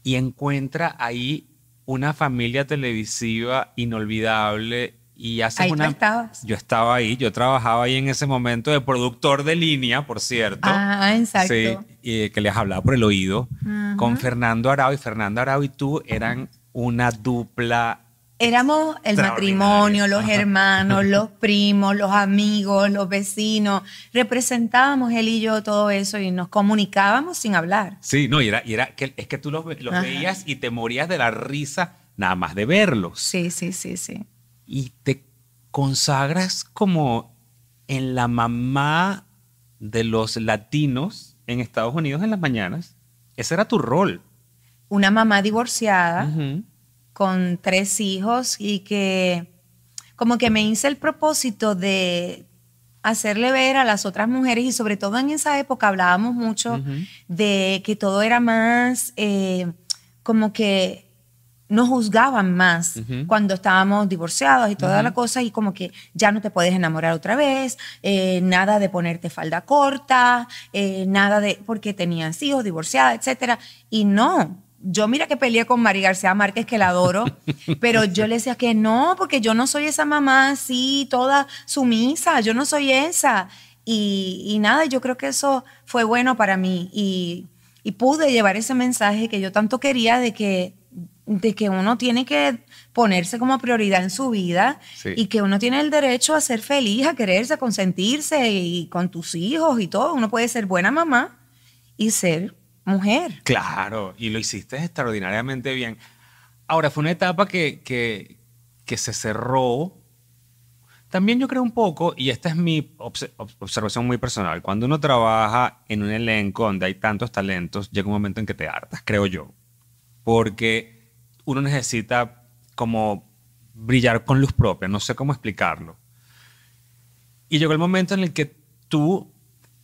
Y encuentra ahí una familia televisiva inolvidable y haces una. Yo estaba ahí, yo trabajaba ahí en ese momento de productor de línea, por cierto. Ah, exacto. Sí, que les hablaba por el oído, con Fernando Arau. Y Fernando Arau y tú eran una dupla. Éramos el matrimonio, los hermanos, (laughs) los primos, los amigos, los vecinos. Representábamos él y yo todo eso y nos comunicábamos sin hablar. Sí, no, y era, y era que es que tú los, los veías y te morías de la risa nada más de verlos. Sí, sí, sí, sí y te consagras como en la mamá de los latinos en Estados Unidos en las mañanas. Ese era tu rol. Una mamá divorciada con tres hijos y que como que me hice el propósito de hacerle ver a las otras mujeres y sobre todo en esa época hablábamos mucho de que todo era más eh, como que no juzgaban más cuando estábamos divorciados y toda la cosa y como que ya no te puedes enamorar otra vez, eh, nada de ponerte falda corta, eh, nada de porque tenías hijos, divorciada, etc y no. Yo mira que peleé con María García Márquez, que la adoro, (laughs) pero yo le decía que no, porque yo no soy esa mamá así, toda sumisa, yo no soy esa. Y, y nada, yo creo que eso fue bueno para mí y, y pude llevar ese mensaje que yo tanto quería de que de que uno tiene que ponerse como prioridad en su vida y que uno tiene el derecho a ser feliz, a quererse, a consentirse y con tus hijos y todo. Uno puede ser buena mamá y ser mujer. Claro, y lo hiciste extraordinariamente bien. Ahora, fue una etapa que, que, se cerró. También yo creo un poco, y esta es mi observación muy personal, cuando uno trabaja en un elenco donde hay tantos talentos, llega un momento en que te hartas, creo yo. Porque uno necesita como brillar con luz propia, no sé cómo explicarlo. Y llegó el momento en el que tú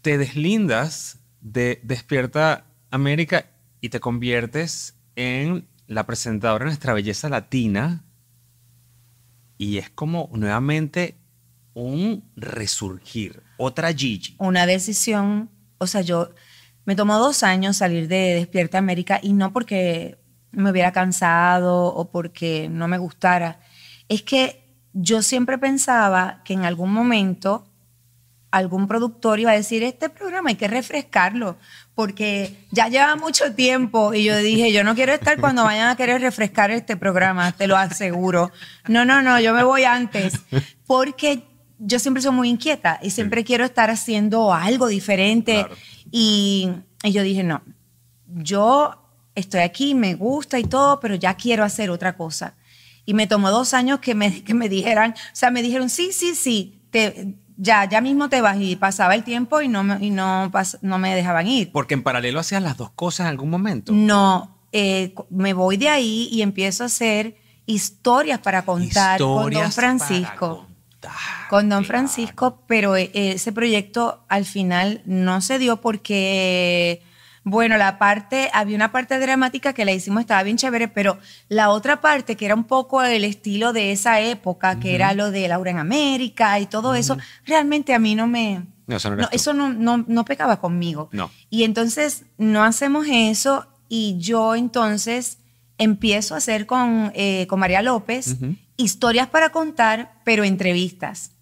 te deslindas de Despierta América y te conviertes en la presentadora de nuestra belleza latina. Y es como nuevamente un resurgir, otra Gigi. Una decisión, o sea, yo me tomó dos años salir de Despierta América y no porque me hubiera cansado o porque no me gustara. Es que yo siempre pensaba que en algún momento algún productor iba a decir, este programa hay que refrescarlo, porque ya lleva mucho tiempo y yo dije, yo no quiero estar cuando vayan a querer refrescar este programa, te lo aseguro. No, no, no, yo me voy antes, porque yo siempre soy muy inquieta y siempre quiero estar haciendo algo diferente. y yo dije, no, yo estoy aquí, me gusta y todo, pero ya quiero hacer otra cosa. Y me tomó dos años que me, (laughs) me dijeran, o sea, me dijeron, sí, sí, sí, ya, ya mismo te vas. Y pasaba el tiempo y no me, no, no me dejaban ir. Porque en paralelo hacías las dos cosas en algún momento. No, eh, me voy de ahí y empiezo a hacer historias para contar con Don Francisco. con Don Francisco, pero eh, ese proyecto al final no se dio porque bueno, la parte, había una parte dramática que la hicimos, estaba bien chévere, pero la otra parte que era un poco el estilo de esa época, que era lo de Laura en América y todo eso, realmente a mí no me... eso, no, no, no, pecaba conmigo. Y entonces no hacemos eso y yo entonces empiezo a hacer con, eh, con María López historias para contar, pero entrevistas.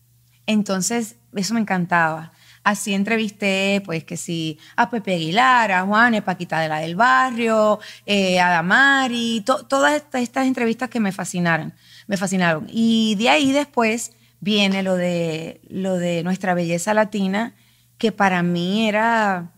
Entonces, eso me encantaba. Así entrevisté, pues que sí, a Pepe Aguilar, a Juanes, Paquita de la del Barrio, eh, a Damari, todas estas, estas entrevistas que me fascinaron, me fascinaron. Y de ahí después viene lo de, lo de nuestra belleza latina, que para mí era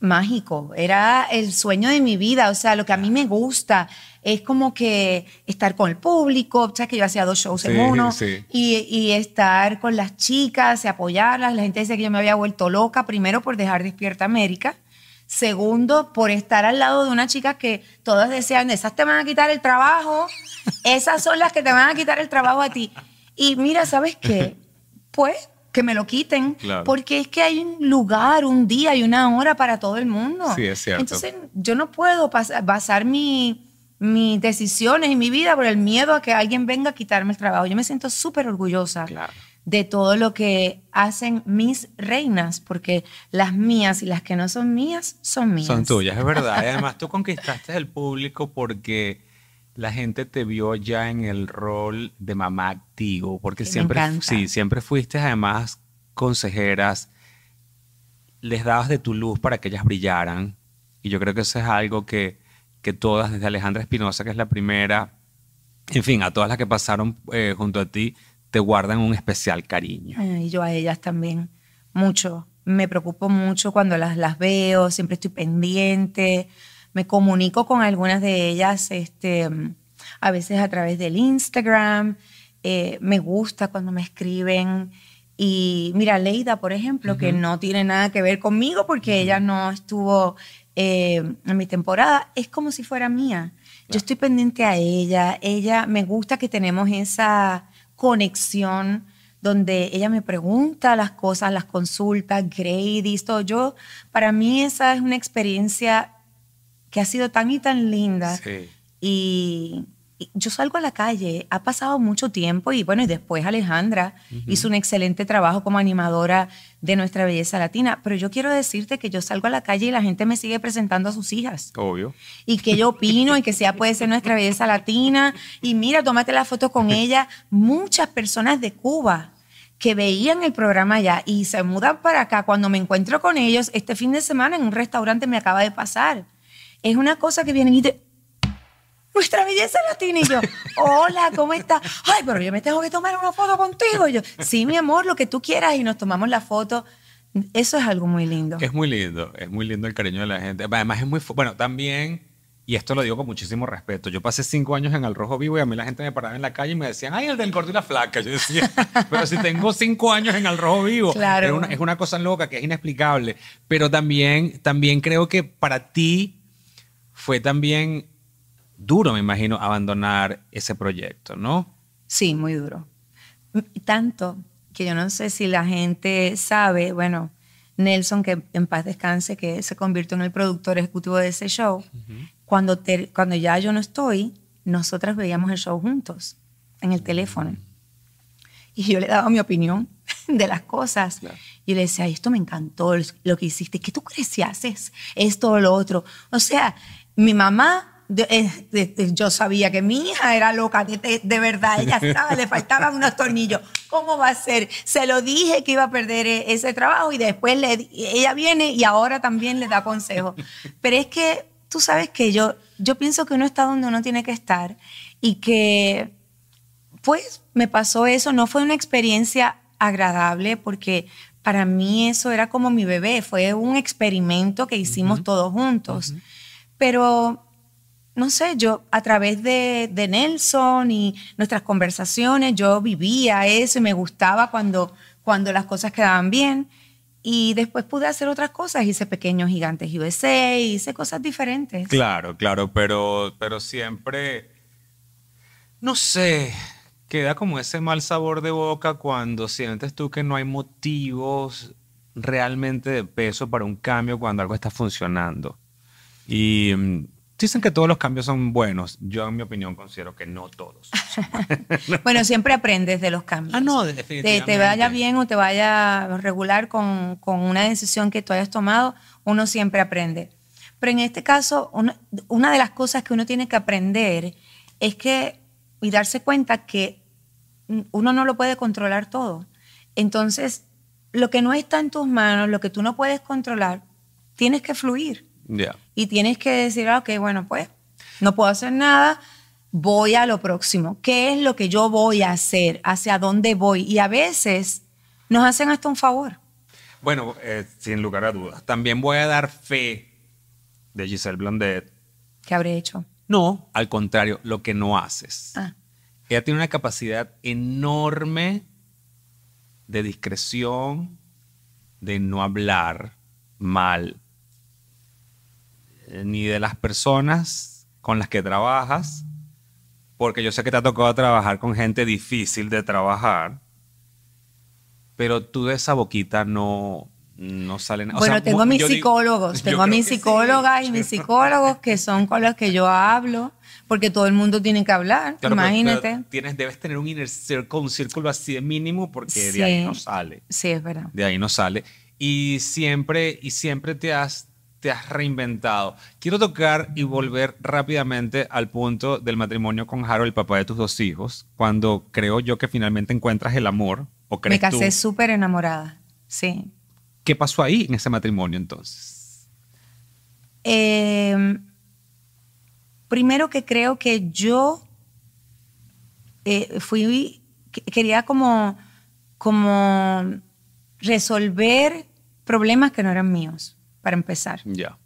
mágico, era el sueño de mi vida, o sea, lo que a mí me gusta, es como que estar con el público, sea, que yo hacía dos shows en uno, y, estar con las chicas, y apoyarlas. La gente dice que yo me había vuelto loca, primero por dejar Despierta América, segundo por estar al lado de una chica que todas decían, esas te van a quitar el trabajo, esas son las que te van a quitar el trabajo a ti. Y mira, ¿sabes qué? (laughs) Pues que me lo quiten, porque es que hay un lugar, un día y una hora para todo el mundo. Sí, es cierto. Entonces, yo no puedo basar mi, mis decisiones y mi vida por el miedo a que alguien venga a quitarme el trabajo. Yo me siento súper orgullosa de todo lo que hacen mis reinas, porque las mías y las que no son mías son mías. Son tuyas, es verdad. (laughs) y además tú conquistaste el público porque la gente te vio ya en el rol de mamá activo, porque siempre, sí, siempre fuiste además consejeras, les dabas de tu luz para que ellas brillaran. Y yo creo que eso es algo que que todas, desde Alejandra Espinosa, que es la primera, en fin, a todas las que pasaron eh, junto a ti, te guardan un especial cariño. Y yo a ellas también, mucho. Me preocupo mucho cuando las, las veo, siempre estoy pendiente, me comunico con algunas de ellas, este, a veces a través del Instagram, eh, me gusta cuando me escriben. Y mira, Leida, por ejemplo, que no tiene nada que ver conmigo porque ella no estuvo en eh, mi temporada, es como si fuera mía. Yo estoy pendiente a ella, ella me gusta que tenemos esa conexión donde ella me pregunta las cosas, las consulta, Grady, todo. Yo, para mí esa es una experiencia que ha sido tan y tan linda. Y yo salgo a la calle, ha pasado mucho tiempo y bueno, y después Alejandra hizo un excelente trabajo como animadora de nuestra belleza latina, pero yo quiero decirte que yo salgo a la calle y la gente me sigue presentando a sus hijas. Obvio. Y que yo opino y que sea puede ser nuestra belleza latina y mira, tómate la foto con (laughs) ella. Muchas personas de Cuba que veían el programa allá y se mudan para acá. Cuando me encuentro con ellos este fin de semana en un restaurante me acaba de pasar. Es una cosa que vienen y te, nuestra belleza latina. Y yo, (laughs) hola, ¿cómo estás? Ay, pero yo me tengo que tomar una foto contigo. Y yo, sí, mi amor, lo que tú quieras. Y nos tomamos la foto. Eso es algo muy lindo. Es muy lindo, es muy lindo el cariño de la gente. Además, es muy. Bueno, también. Y esto lo digo con muchísimo respeto. Yo pasé cinco años en Al Rojo Vivo y a mí la gente me paraba en la calle y me decían, ay, el del gordo y la flaca. Yo decía, (laughs) pero si tengo cinco años en Al Rojo Vivo. Claro. Es una, es una, cosa loca que es inexplicable. Pero también, también creo que para ti fue también duro, me imagino, abandonar ese proyecto, ¿no? Sí, muy duro. Tanto que yo no sé si la gente sabe, bueno, Nelson, que en paz descanse, que se convirtió en el productor ejecutivo de ese show, cuando, cuando ya yo no estoy, nosotras veíamos el show juntos, en el teléfono. Y yo le daba mi opinión (laughs) de las cosas. Y le decía, esto me encantó, lo que hiciste, ¿qué tú crees si haces esto o lo otro? O sea, mi mamá eh, yo sabía que mi hija era loca, de, verdad, ella estaba, le faltaban unos tornillos. ¿Cómo va a ser? Se lo dije que iba a perder eh, ese trabajo y después le, ella viene y ahora también le da consejo Pero es que tú sabes que yo, yo pienso que uno está donde uno tiene que estar y que, pues, me pasó eso. No fue una experiencia agradable porque para mí eso era como mi bebé, fue un experimento que hicimos todos juntos. Pero no sé, yo a través de, Nelson y nuestras conversaciones, yo vivía eso y me gustaba cuando, cuando las cosas quedaban bien. Y después pude hacer otras cosas, hice pequeños gigantes USA, hice cosas diferentes. Claro, claro, pero, pero siempre, no sé, queda como ese mal sabor de boca cuando sientes tú que no hay motivos realmente de peso para un cambio cuando algo está funcionando. Y mm, Dicen que todos los cambios son buenos. Yo, en mi opinión, considero que no todos. (laughs) bueno, siempre aprendes de los cambios. Ah, no, definitivamente. Te, te vaya bien o te vaya regular con, con, una decisión que tú hayas tomado, uno siempre aprende. Pero en este caso, una de las cosas que uno tiene que aprender es que, y darse cuenta que uno no lo puede controlar todo. Entonces, lo que no está en tus manos, lo que tú no puedes controlar, tienes que fluir y tienes que decir, ah, ok, bueno, pues no puedo hacer nada, voy a lo próximo. ¿Qué es lo que yo voy a hacer? ¿Hacia dónde voy? Y a veces nos hacen hasta un favor. Bueno, eh, sin lugar a dudas. También voy a dar fe de Giselle Blondet. ¿Qué habré hecho? No, al contrario, lo que no haces. Ah. Ella tiene una capacidad enorme de discreción, de no hablar mal eh, ni de las personas con las que trabajas, porque yo sé que te ha tocado trabajar con gente difícil de trabajar, pero tú de esa boquita no, no salen. Bueno, tengo a mis psicólogos, (laughs) tengo a mis psicólogas y mis psicólogos que son con los que yo hablo, porque todo el mundo tiene que hablar, imagínate. tienes, debes tener un inner un círculo así de mínimo, porque de ahí no sale. Sí, es verdad. De ahí no sale. Y siempre, y siempre te has te has reinventado. Quiero tocar y volver rápidamente al punto del matrimonio con Harold, el papá de tus dos hijos, cuando creo yo que finalmente encuentras el amor. Me casé súper enamorada, sí. ¿Qué pasó ahí en ese matrimonio entonces? Em, primero que creo que yo eh, fui, quería como, como resolver problemas que no eran míos para empezar. Ya.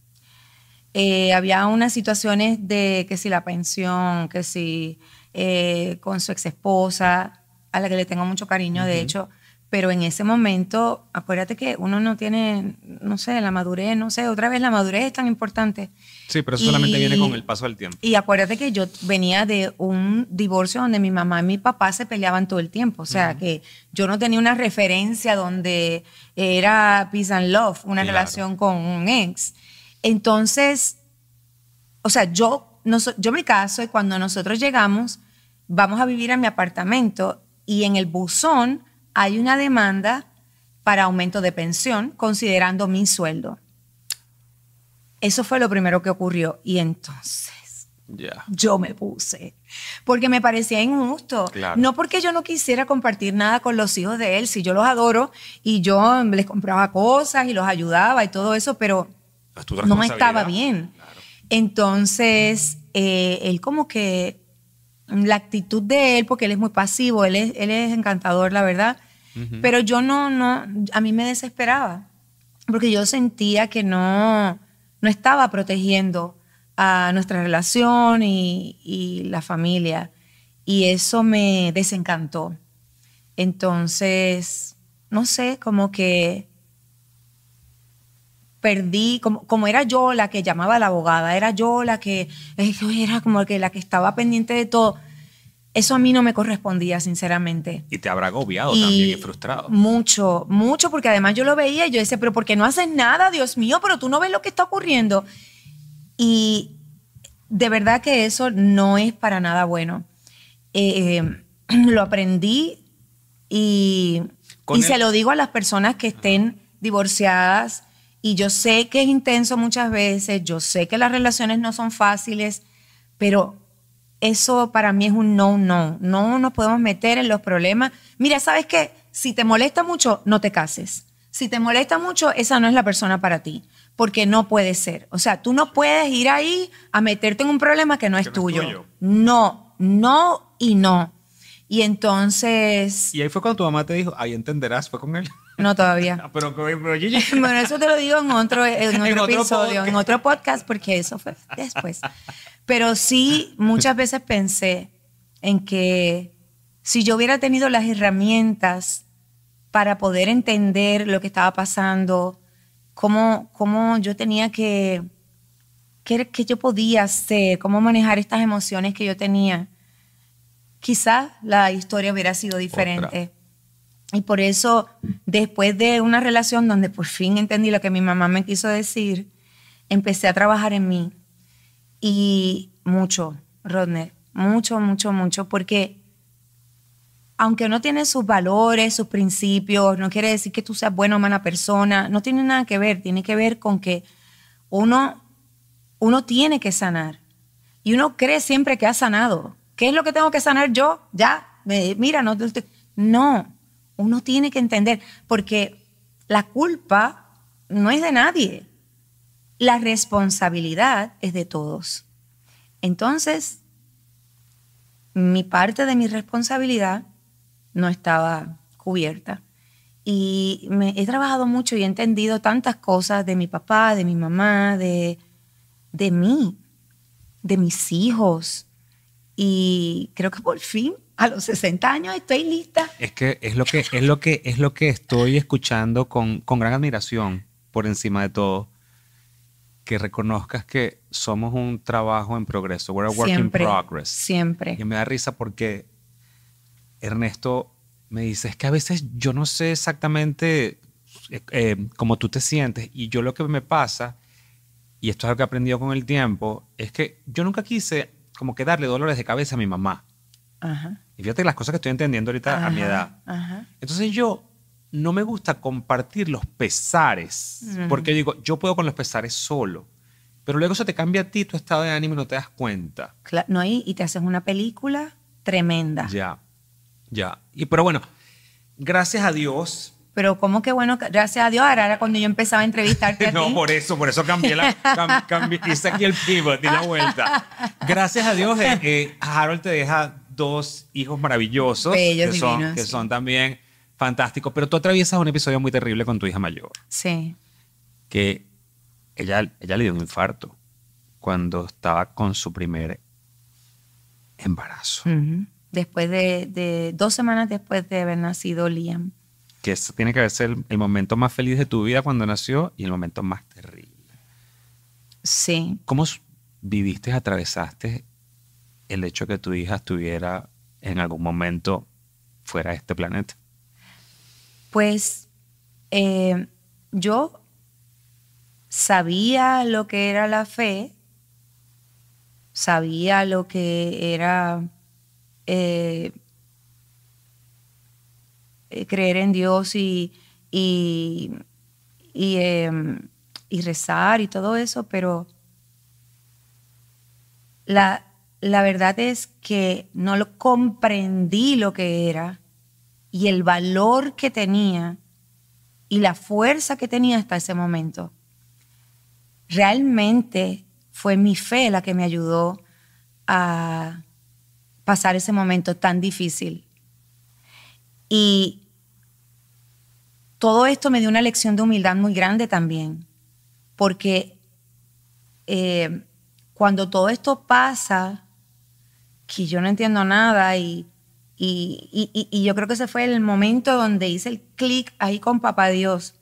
Eh, había unas situaciones de que si la pensión, que si eh, con su ex esposa, a la que le tengo mucho cariño, de hecho, pero en ese momento, acuérdate que uno no tiene, no sé, la madurez, no sé, otra vez la madurez es tan importante Sí, pero eso solamente viene con el paso del tiempo. Y acuérdate que yo venía de un divorcio donde mi mamá y mi papá se peleaban todo el tiempo. O sea, que yo no tenía una referencia donde era peace and love, una relación con un ex. Entonces, o sea, yo, yo me caso y cuando nosotros llegamos, vamos a vivir en mi apartamento y en el buzón hay una demanda para aumento de pensión considerando mi sueldo. Eso fue lo primero que ocurrió. Y entonces yo me puse. Porque me parecía injusto. No porque yo no quisiera compartir nada con los hijos de él, si yo los adoro y yo les compraba cosas y los ayudaba y todo eso, pero no me estaba bien. Entonces, eh, él como que la actitud de él, porque él es muy pasivo, él es, encantador, la verdad, pero yo no, no, a mí me desesperaba, porque yo sentía que no, no estaba protegiendo a nuestra relación y, la familia. Y eso me desencantó. Entonces, no sé, como que perdí, como, era yo la que llamaba a la abogada, era yo la que, eh, era como que la que estaba pendiente de todo, eso a mí no me correspondía, sinceramente. Y te habrá agobiado también y frustrado. Mucho, mucho, porque además yo lo veía y yo decía, pero ¿por qué no haces nada, Dios mío? Pero tú no ves lo que está ocurriendo. Y de verdad que eso no es para nada bueno. Eh, em, (clears throat) lo aprendí y, y se lo digo a las personas que estén divorciadas. Y yo sé que es intenso muchas veces, yo sé que las relaciones no son fáciles, pero eso para mí es un no, no. No nos podemos meter en los problemas. Mira, ¿sabes qué? Si te molesta mucho, no te cases. Si te molesta mucho, esa no es la persona para ti, porque no puede ser. O sea, tú no puedes ir ahí a meterte en un problema que no, es tuyo. No, no y no. Y entonces... Y ahí fue cuando tu mamá te dijo, ahí entenderás, fue con él. No todavía. (laughs) pero, bueno, eso te lo digo en otro, en (laughs) otro, episodio, podcast. en otro podcast, porque eso fue después. Pero sí, muchas veces pensé en que si yo hubiera tenido las herramientas para poder entender lo que estaba pasando, cómo, cómo yo tenía que, qué, qué yo podía hacer, cómo manejar estas emociones que yo tenía quizás la historia hubiera sido diferente. Y por eso, después de una relación donde por fin entendí lo que mi mamá me quiso decir, empecé a trabajar en mí. Y mucho, Rodney, mucho, mucho, mucho, porque aunque uno tiene sus valores, sus principios, no quiere decir que tú seas buena o mala persona, no tiene nada que ver, tiene que ver con que uno, uno tiene que sanar. Y uno cree siempre que ha sanado. ¿Qué es lo que tengo que sanar yo? Ya, mira, no. No, uno tiene que entender, porque la culpa no es de nadie. La responsabilidad es de todos. Entonces, mi parte de mi responsabilidad no estaba cubierta. Y he trabajado mucho y he entendido tantas cosas de mi papá, de mi mamá, de, de mí, de mis hijos, y creo que por fin a los 60 años estoy lista. Es que es lo que es lo que es lo que estoy escuchando con, con gran admiración por encima de todo que reconozcas que somos un trabajo en progreso, we're a work in progress. Siempre. Y me da risa porque Ernesto me dice, es que a veces yo no sé exactamente eh, eh, cómo tú te sientes y yo lo que me pasa, y esto es lo que he aprendido con el tiempo, es que yo nunca quise como que darle dolores de cabeza a mi mamá. Ajá. Y fíjate las cosas que estoy entendiendo ahorita a mi edad. Ajá. Entonces yo no me gusta compartir los pesares, mm. porque digo, yo puedo con los pesares solo. Pero luego eso te cambia a ti tu estado de ánimo y no te das cuenta. no, y, y te haces una película tremenda. Ya, ya. Y, pero bueno, gracias a Dios, pero como que bueno, gracias a Dios, ahora era cuando yo empezaba a entrevistarte. (laughs) no, por eso, por eso cambié la, hice aquí el pivot, di la vuelta. Gracias a Dios, eh, eh Harold te deja dos hijos maravillosos, Bellos, que, son, que son también fantásticos, pero tú atraviesas un episodio muy terrible con tu hija mayor. Sí. Que ella, ella le dio un infarto cuando estaba con su primer embarazo. Después de, dos semanas después de haber nacido Liam que eso tiene que ser el, momento más feliz de tu vida cuando nació y el momento más terrible. Sí. ¿Cómo viviste, atravesaste el hecho de que tu hija estuviera en algún momento fuera de este planeta? Pues eh, yo sabía lo que era la fe, sabía lo que era eh, eh, creer en Dios y, em, y, rezar y todo eso, pero la, la verdad es que no lo comprendí lo que era y el valor que tenía y la fuerza que tenía hasta ese momento. Realmente fue mi fe la que me ayudó a pasar ese momento tan difícil. Y todo esto me dio una lección de humildad muy grande también, porque eh, cuando todo esto pasa, que yo no entiendo nada y, y, yo creo que ese fue el momento donde hice el clic ahí con papá Dios,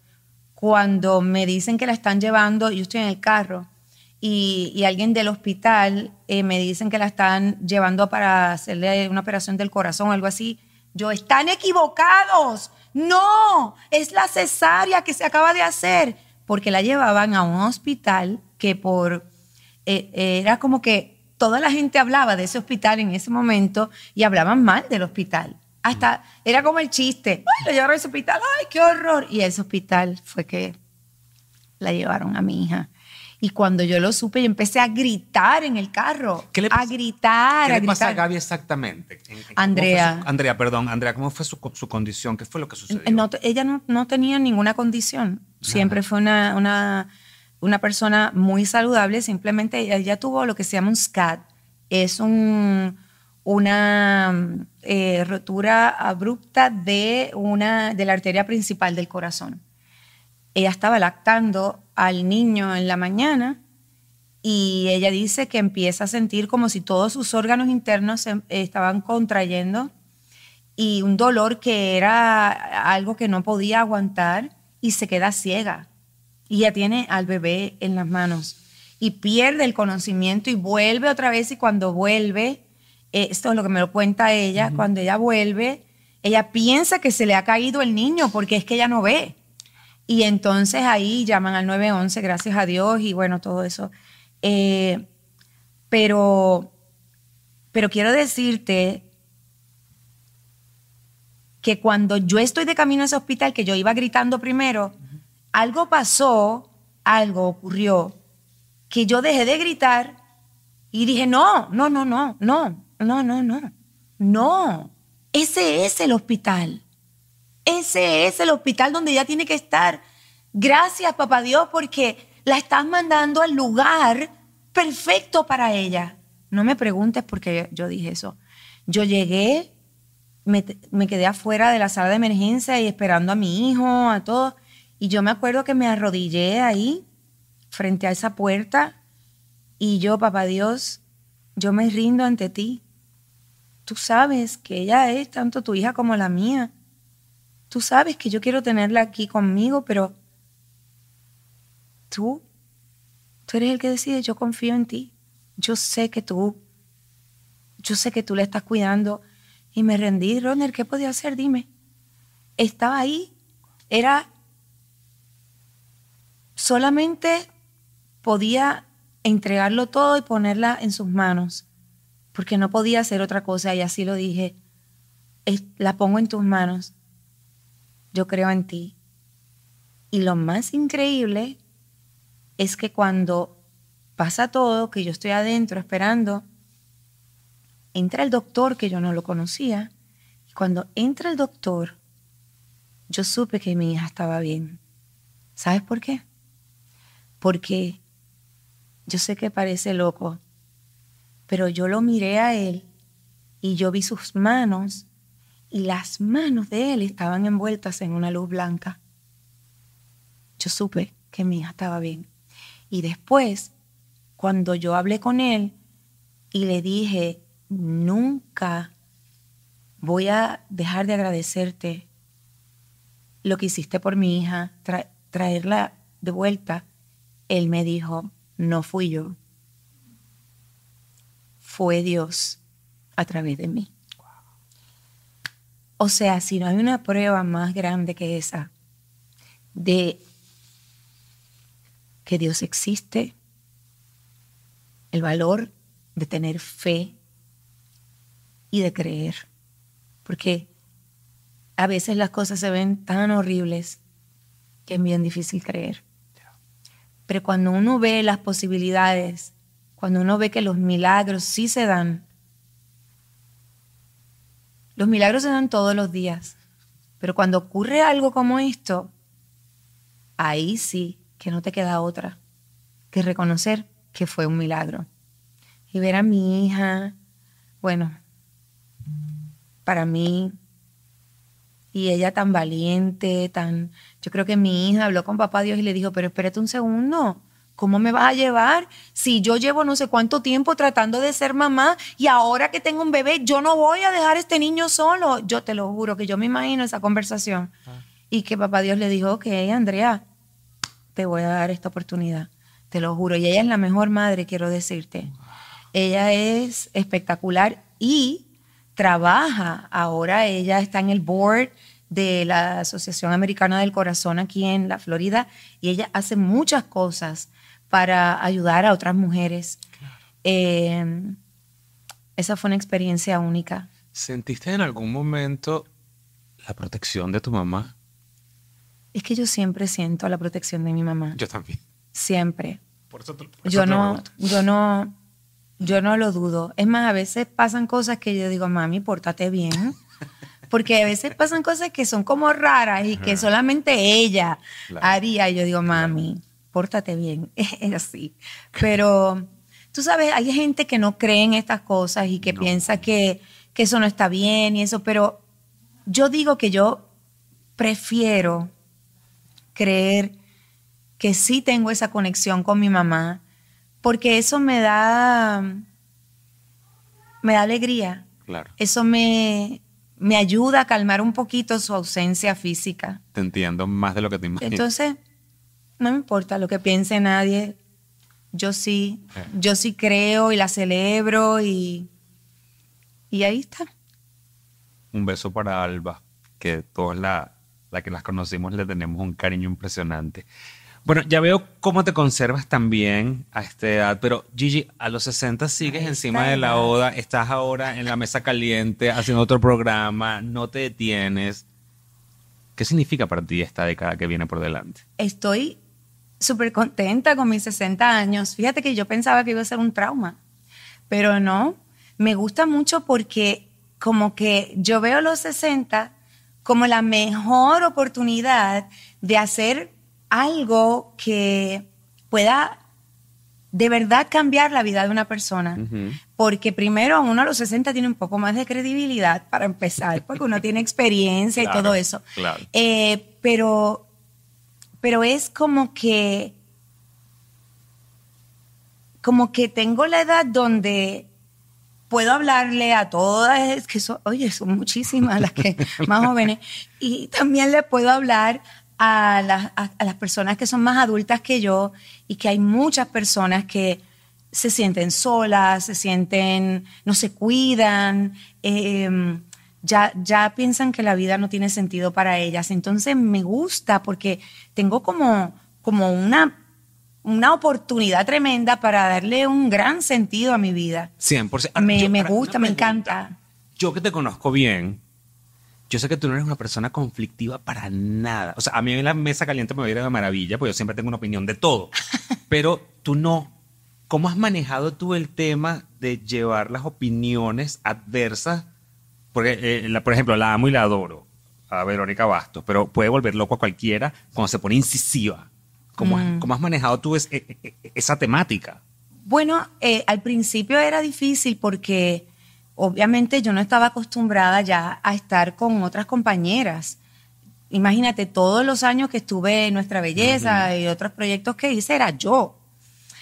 cuando me dicen que la están llevando, yo estoy en el carro. Y, alguien del hospital eh, me dicen que la están llevando para hacerle una operación del corazón o algo así yo, están equivocados. No, es la cesárea que se acaba de hacer, porque la llevaban a un hospital que por, eh, eh, era como que toda la gente hablaba de ese hospital en ese momento y hablaban mal del hospital. Hasta era como el chiste, ay, lo llevaron a ese hospital, ay, qué horror. Y ese hospital fue que la llevaron a mi hija y cuando yo lo supe, yo empecé a gritar en el carro. ¿Qué le pasa? A gritar. ¿Qué le a Gaby exactamente? Andrea. Andrea, perdón, Andrea, ¿cómo fue su, condición? ¿Qué fue lo que sucedió? ella no, tenía ninguna condición. Siempre fue una, una, una, persona muy saludable. Simplemente ella, tuvo lo que se llama un SCAD. Es un, una eh, rotura abrupta de, una, de la arteria principal del corazón. Ella estaba lactando al niño en la mañana y ella dice que empieza a sentir como si todos sus órganos internos se eh, estaban contrayendo y un dolor que era algo que no podía aguantar y se queda ciega. Y ya tiene al bebé en las manos y pierde el conocimiento y vuelve otra vez y cuando vuelve, eh, esto es lo que me lo cuenta ella, cuando ella vuelve, ella piensa que se le ha caído el niño porque es que ella no ve. Y entonces ahí llaman al 911, gracias a Dios, y bueno, todo eso. Eh, pero, pero quiero decirte que cuando yo estoy de camino a ese hospital, que yo iba gritando primero, algo pasó, algo ocurrió, que yo dejé de gritar y dije, no, no, no, no, no, no, no, no, no, ese es el hospital. Ese es el hospital donde ella tiene que estar. Gracias, papá Dios, porque la estás mandando al lugar perfecto para ella. No me preguntes por qué yo dije eso. Yo llegué, me, quedé afuera de la sala de emergencia y esperando a mi hijo, a todo. Y yo me acuerdo que me arrodillé ahí, frente a esa puerta, y yo, papá Dios, yo me rindo ante ti. Tú sabes que ella es tanto tu hija como la mía tú sabes que yo quiero tenerla aquí conmigo, pero tú, tú eres el que decide, yo confío en ti, yo sé que tú, yo sé que tú la estás cuidando. Y me rendí, Ronald, ¿qué podía hacer? Dime. Estaba ahí, era solamente podía entregarlo todo y ponerla en sus manos, porque no podía hacer otra cosa y así lo dije, la pongo en tus manos yo creo en ti. Y lo más increíble es que cuando pasa todo, que yo estoy adentro esperando, entra el doctor que yo no lo conocía. Y cuando entra el doctor, yo supe que mi hija estaba bien. ¿Sabes por qué? Porque yo sé que parece loco, pero yo lo miré a él y yo vi sus manos y las manos de él estaban envueltas en una luz blanca. Yo supe que mi hija estaba bien. Y después, cuando yo hablé con él y le dije, nunca voy a dejar de agradecerte lo que hiciste por mi hija, traerla de vuelta, él me dijo, no fui yo, fue Dios a través de mí. O sea, si no hay una prueba más grande que esa de que Dios existe, el valor de tener fe y de creer. Porque a veces las cosas se ven tan horribles que es bien difícil creer. Pero cuando uno ve las posibilidades, cuando uno ve que los milagros sí se dan, los milagros se dan todos los días, pero cuando ocurre algo como esto, ahí sí que no te queda otra que reconocer que fue un milagro. Y ver a mi hija, bueno, para mí, y ella tan valiente, tan... Yo creo que mi hija habló con papá Dios y le dijo, pero espérate un segundo, ¿Cómo me vas a llevar? Si yo llevo no sé cuánto tiempo tratando de ser mamá y ahora que tengo un bebé, yo no voy a dejar a este niño solo. Yo te lo juro que yo me imagino esa conversación. Ah. Y que papá Dios le dijo, ok, Andrea, te voy a dar esta oportunidad. Te lo juro. Y ella es la mejor madre, quiero decirte. Ella es espectacular y trabaja. Ahora ella está en el board de la Asociación Americana del Corazón aquí en la Florida y ella hace muchas cosas para ayudar a otras mujeres. Eh, esa fue una experiencia única. ¿Sentiste en algún momento la protección de tu mamá? Es que yo siempre siento la protección de mi mamá. Yo también. Siempre. Por eso, yo no, yo no, yo no lo dudo. Es más, a veces pasan cosas que yo digo, mami, pórtate bien. (laughs) Porque a veces pasan cosas que son como raras y que solamente ella haría. Y yo digo, mami, pórtate bien, (laughs) es así. Pero tú sabes, hay gente que no cree en estas cosas y que piensa que, que eso no está bien y eso, pero yo digo que yo prefiero creer que sí tengo esa conexión con mi mamá, porque eso me da, me da alegría. Claro. Eso me, me ayuda a calmar un poquito su ausencia física. Te entiendo más de lo que te imaginas. Entonces, no me importa lo que piense nadie. Yo sí, eh. yo sí creo y la celebro y, y ahí está. Un beso para Alba, que todos la, que las conocimos le tenemos un cariño impresionante. Bueno, ya veo cómo te conservas también a esta edad, pero Gigi, a los 60 sigues encima de la oda, estás ahora en la mesa caliente haciendo otro programa, no te detienes. ¿Qué significa para ti esta década que viene por delante? Estoy súper contenta con mis 60 años. Fíjate que yo pensaba que iba a ser un trauma, pero no. Me gusta mucho porque como que yo veo los 60 como la mejor oportunidad de hacer algo que pueda de verdad cambiar la vida de una persona. Porque primero, uno a los 60 tiene un poco más de credibilidad para empezar, porque uno tiene (laughs) experiencia y todo eso. Claro. Eh, pero pero es como que, como que tengo la edad donde puedo hablarle a todas, que son, oye, son muchísimas las que (laughs) más jóvenes, y también le puedo hablar a las, personas que son más adultas que yo y que hay muchas personas que se sienten solas, se sienten, no se cuidan. Em, ya, ya piensan que la vida no tiene sentido para ellas. Entonces me gusta porque tengo como, como una, una oportunidad tremenda para darle un gran sentido a mi vida. 100%. me, me gusta, me encanta. Yo que te conozco bien, yo sé que tú no eres una persona conflictiva para nada. O sea, a mí en la mesa caliente me va a de maravilla, porque yo siempre tengo una opinión de todo. (laughs) Pero tú no. ¿Cómo has manejado tú el tema de llevar las opiniones adversas? Porque, eh, por ejemplo, la amo y la adoro a Verónica Bastos, pero puede volver loco a cualquiera cuando se pone incisiva. ¿Cómo, has, mm. manejado tú eh, eh, esa temática? Bueno, al principio era difícil porque obviamente yo no estaba acostumbrada ya a estar con otras compañeras. Imagínate, todos los años que estuve en Nuestra Belleza y otros proyectos que hice era yo.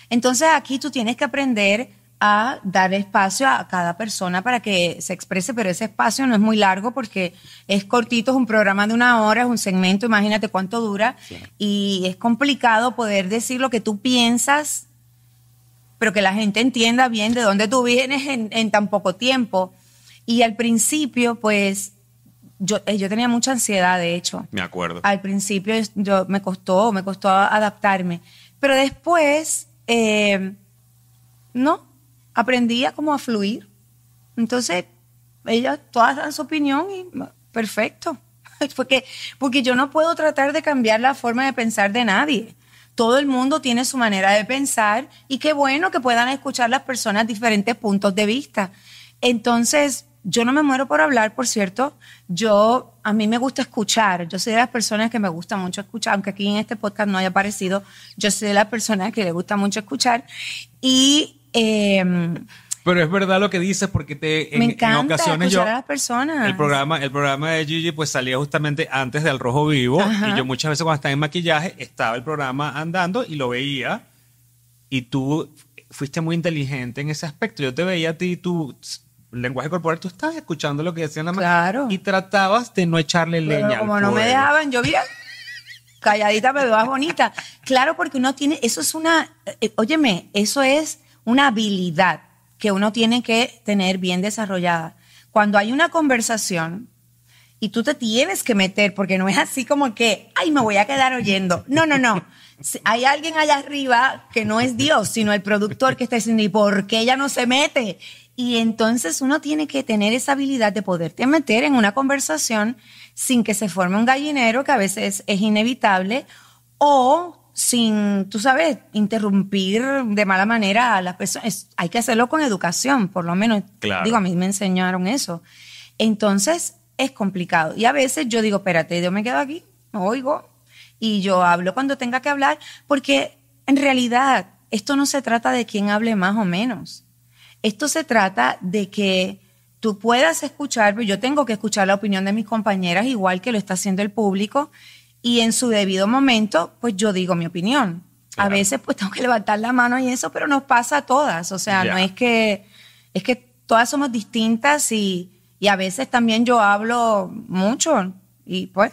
Entonces aquí tú tienes que aprender a dar espacio a cada persona para que se exprese, pero ese espacio no es muy largo porque es cortito, es un programa de una hora, es un segmento, imagínate cuánto dura, y es complicado poder decir lo que tú piensas, pero que la gente entienda bien de dónde tú vienes en, tan poco tiempo. Y al principio, pues eh, yo, tenía mucha ansiedad, de hecho. Me acuerdo. Al principio yo, me costó, me costó adaptarme. Pero después, eh, no, aprendía como a fluir. Entonces, ellas todas dan su opinión y perfecto. (laughs) Porque, porque yo no puedo tratar de cambiar la forma de pensar de nadie. Todo el mundo tiene su manera de pensar y qué bueno que puedan escuchar las personas diferentes puntos de vista. Entonces, yo no me muero por hablar, por cierto. Yo, a mí me gusta escuchar. Yo soy de las personas que me gusta mucho escuchar, aunque aquí en este podcast no haya aparecido. Yo soy de las personas que le gusta mucho escuchar. Y Em, pero es verdad lo que dices, porque te en, encanta escuchar A las personas. El programa, el programa de Gigi pues salía justamente antes del Rojo Vivo. Y yo muchas veces cuando estaba en maquillaje, estaba el programa andando y lo veía. Y tú fuiste muy inteligente en ese aspecto. Yo te veía a ti, tu lenguaje corporal, tú estabas escuchando lo que decían la Claro. Y tratabas de no echarle leña. Como no me dejaban, yo bien calladita, me veías bonita. Claro, porque uno tiene, eso es una, eh, óyeme, eso es una habilidad que uno tiene que tener bien desarrollada. Cuando hay una conversación y tú te tienes que meter, porque no es así como que, ay, me voy a quedar oyendo. No, no, no. hay alguien allá arriba que no es Dios, sino el productor que está diciendo, ¿y por qué ella no se mete? Y entonces uno tiene que tener esa habilidad de poderte meter en una conversación sin que se forme un gallinero, que a veces es inevitable, o sin, tú sabes, interrumpir de mala manera a las personas. Hay que hacerlo con educación, por lo menos. Digo, a mí me enseñaron eso. Entonces, es complicado. Y a veces yo digo, espérate, yo me quedo aquí, oigo, y yo hablo cuando tenga que hablar, porque en realidad esto no se trata de quién hable más o menos. Esto se trata de que tú puedas escuchar, yo tengo que escuchar la opinión de mis compañeras igual que lo está haciendo el público, y en su debido momento, pues yo digo mi opinión. A veces pues tengo que levantar la mano y eso, pero nos pasa a todas, o sea, no es que, es que todas somos distintas y, y a veces también yo hablo mucho y pues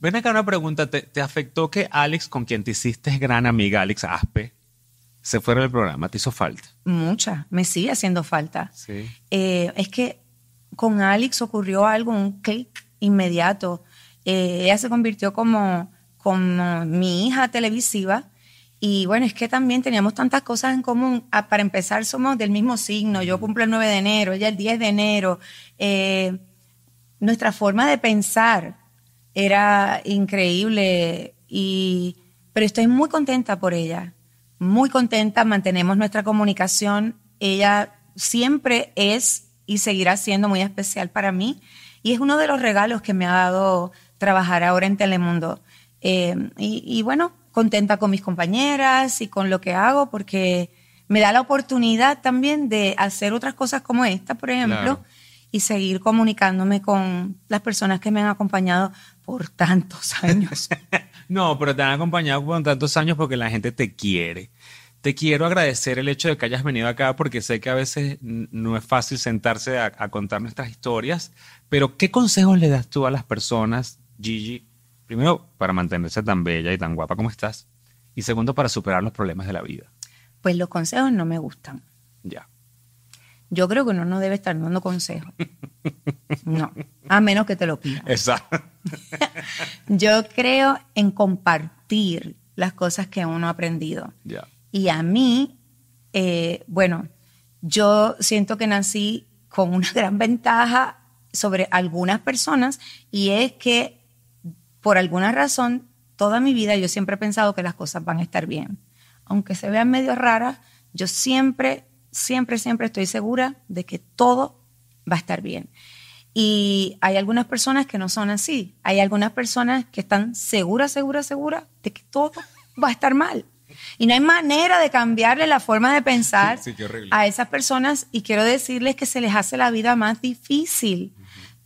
Ven acá una pregunta. ¿Te, ¿Te, afectó que Alex, con quien te hiciste gran amiga, Alex Aspe, se fuera del programa? ¿Te hizo falta? Mucha. Me sigue haciendo falta. Sí. Eh, es que con Alex ocurrió algo, un clic inmediato. Eh, ella se convirtió como, como mi hija televisiva. Y bueno, es que también teníamos tantas cosas en común. Ah, para empezar, somos del mismo signo. Yo cumplo el 9 de enero, ella el 10 de enero. Eh, nuestra forma de pensar era increíble. Y, pero estoy muy contenta por ella. Muy contenta. Mantenemos nuestra comunicación. Ella siempre es y seguirá siendo muy especial para mí. Y es uno de los regalos que me ha dado trabajar ahora en Telemundo. Eh, y, bueno, contenta con mis compañeras y con lo que hago porque me da la oportunidad también de hacer otras cosas como esta, por ejemplo, y seguir comunicándome con las personas que me han acompañado por tantos (laughs) años. (laughs) no, pero te han acompañado por tantos años porque la gente te quiere. Te quiero agradecer el hecho de que hayas venido acá porque sé que a veces no es fácil sentarse a, a contar nuestras historias, pero ¿qué consejos le das tú a las personas Gigi, primero, para mantenerse tan bella y tan guapa como estás, y segundo, para superar los problemas de la vida. Pues los consejos no me gustan. Ya. Yo creo que uno no debe estar dando consejos. No, a menos que te lo pida. Exacto. (laughs) Yo creo en compartir las cosas que uno ha aprendido. Ya. Y a mí, eh, bueno, yo siento que nací con una (laughs) gran ventaja sobre algunas personas y es que por alguna razón, toda mi vida yo siempre he pensado que las cosas van a estar bien. Aunque se vean medio raras, yo siempre, siempre, siempre estoy segura de que todo va a estar bien. Y hay algunas personas que no son así. Hay algunas personas que están seguras, segura, segura de que todo va a estar mal. Y no hay manera de cambiarle la forma de pensar a esas personas. Y quiero decirles que se les hace la vida más difícil.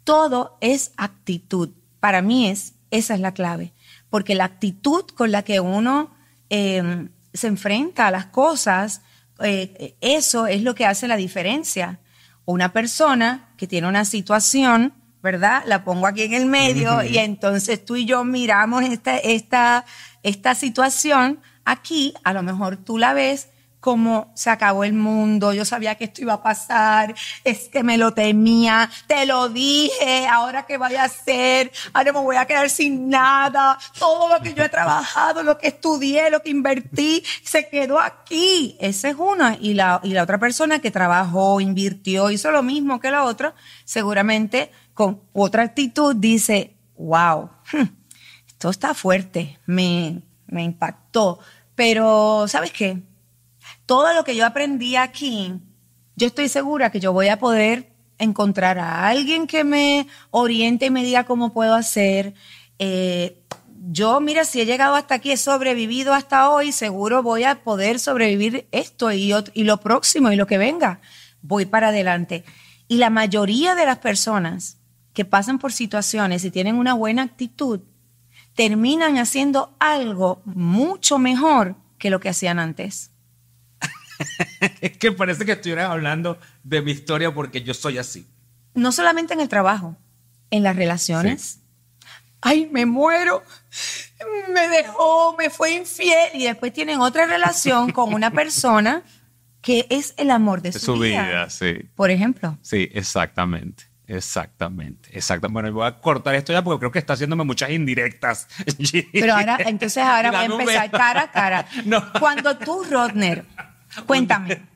Todo es actitud. Para mí es esa es la clave, porque la actitud con la que uno eh, se enfrenta a las cosas, eh, eso es lo que hace la diferencia. Una persona que tiene una situación, ¿verdad? La pongo aquí en el medio y entonces tú y yo miramos esta, esta, esta situación aquí, a lo mejor tú la ves como se acabó el mundo, yo sabía que esto iba a pasar, es que me lo temía, te lo dije, ahora qué voy a hacer, ahora me voy a quedar sin nada, todo lo que yo he trabajado, lo que estudié, lo que invertí, se quedó aquí. Esa es una. Y la, y la otra persona que trabajó, invirtió, hizo lo mismo que la otra, seguramente con otra actitud dice, wow, hmm, esto está fuerte, me, me impactó. Pero, ¿sabes qué? todo lo que yo aprendí aquí, yo estoy segura que yo voy a poder encontrar a alguien que me oriente y me diga cómo puedo hacer. Eh, yo, mira, si he llegado hasta aquí, he sobrevivido hasta hoy, seguro voy a poder sobrevivir esto y, y lo próximo y lo que venga. Voy para adelante. Y la mayoría de las personas que pasan por situaciones y tienen una buena actitud, terminan haciendo algo mucho mejor que lo que hacían antes. (laughs) es que parece que estuvieras hablando de mi historia porque yo soy así. No solamente en el trabajo, en las relaciones. Ay, me muero. Me dejó, me fue infiel. Y después tienen otra relación con una (laughs) persona que es el amor de, su, vida. sí. Por ejemplo. Sí, exactamente. Exactamente, exactamente. Bueno, voy a cortar esto ya porque creo que está haciéndome muchas indirectas. (laughs) Pero ahora, entonces ahora voy a empezar cara a cara. No. Cuando tú, Rodner, Cuéntame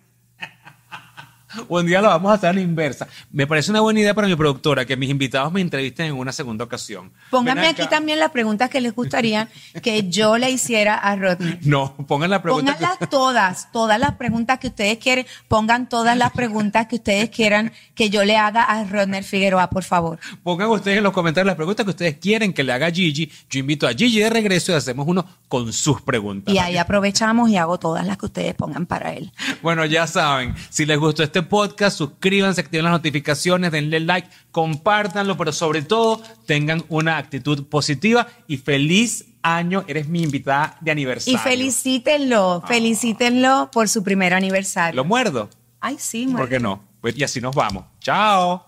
un (laughs) día lo vamos a hacer a la inversa. Me parece una buena idea para mi productora que mis invitados me entrevisten en una segunda ocasión. Pónganme aquí también las preguntas que les gustaría que yo le hiciera a Rodney. (laughs) No, pongan la pregunta. Pónganlas todas, todas las preguntas que ustedes quieren. Pongan todas las preguntas que ustedes quieran que yo le haga a Rodney Figueroa, por favor. Pongan ustedes en los comentarios las preguntas que ustedes quieren que le haga a Gigi. Yo invito a Gigi de regreso y hacemos uno con sus preguntas. Y ahí aprovechamos y hago todas las que ustedes pongan para él. Bueno, ya saben, si les gustó este este podcast, suscríbanse, activen las notificaciones, denle like, compártanlo, pero sobre todo tengan una actitud positiva y feliz año. Eres mi invitada de aniversario. Y felicítenlo, ah. felicítenlo por su primer aniversario. ¿Lo muerdo? Ay, sí, muerdo. ¿Por qué no? Pues, y así nos vamos. Chao.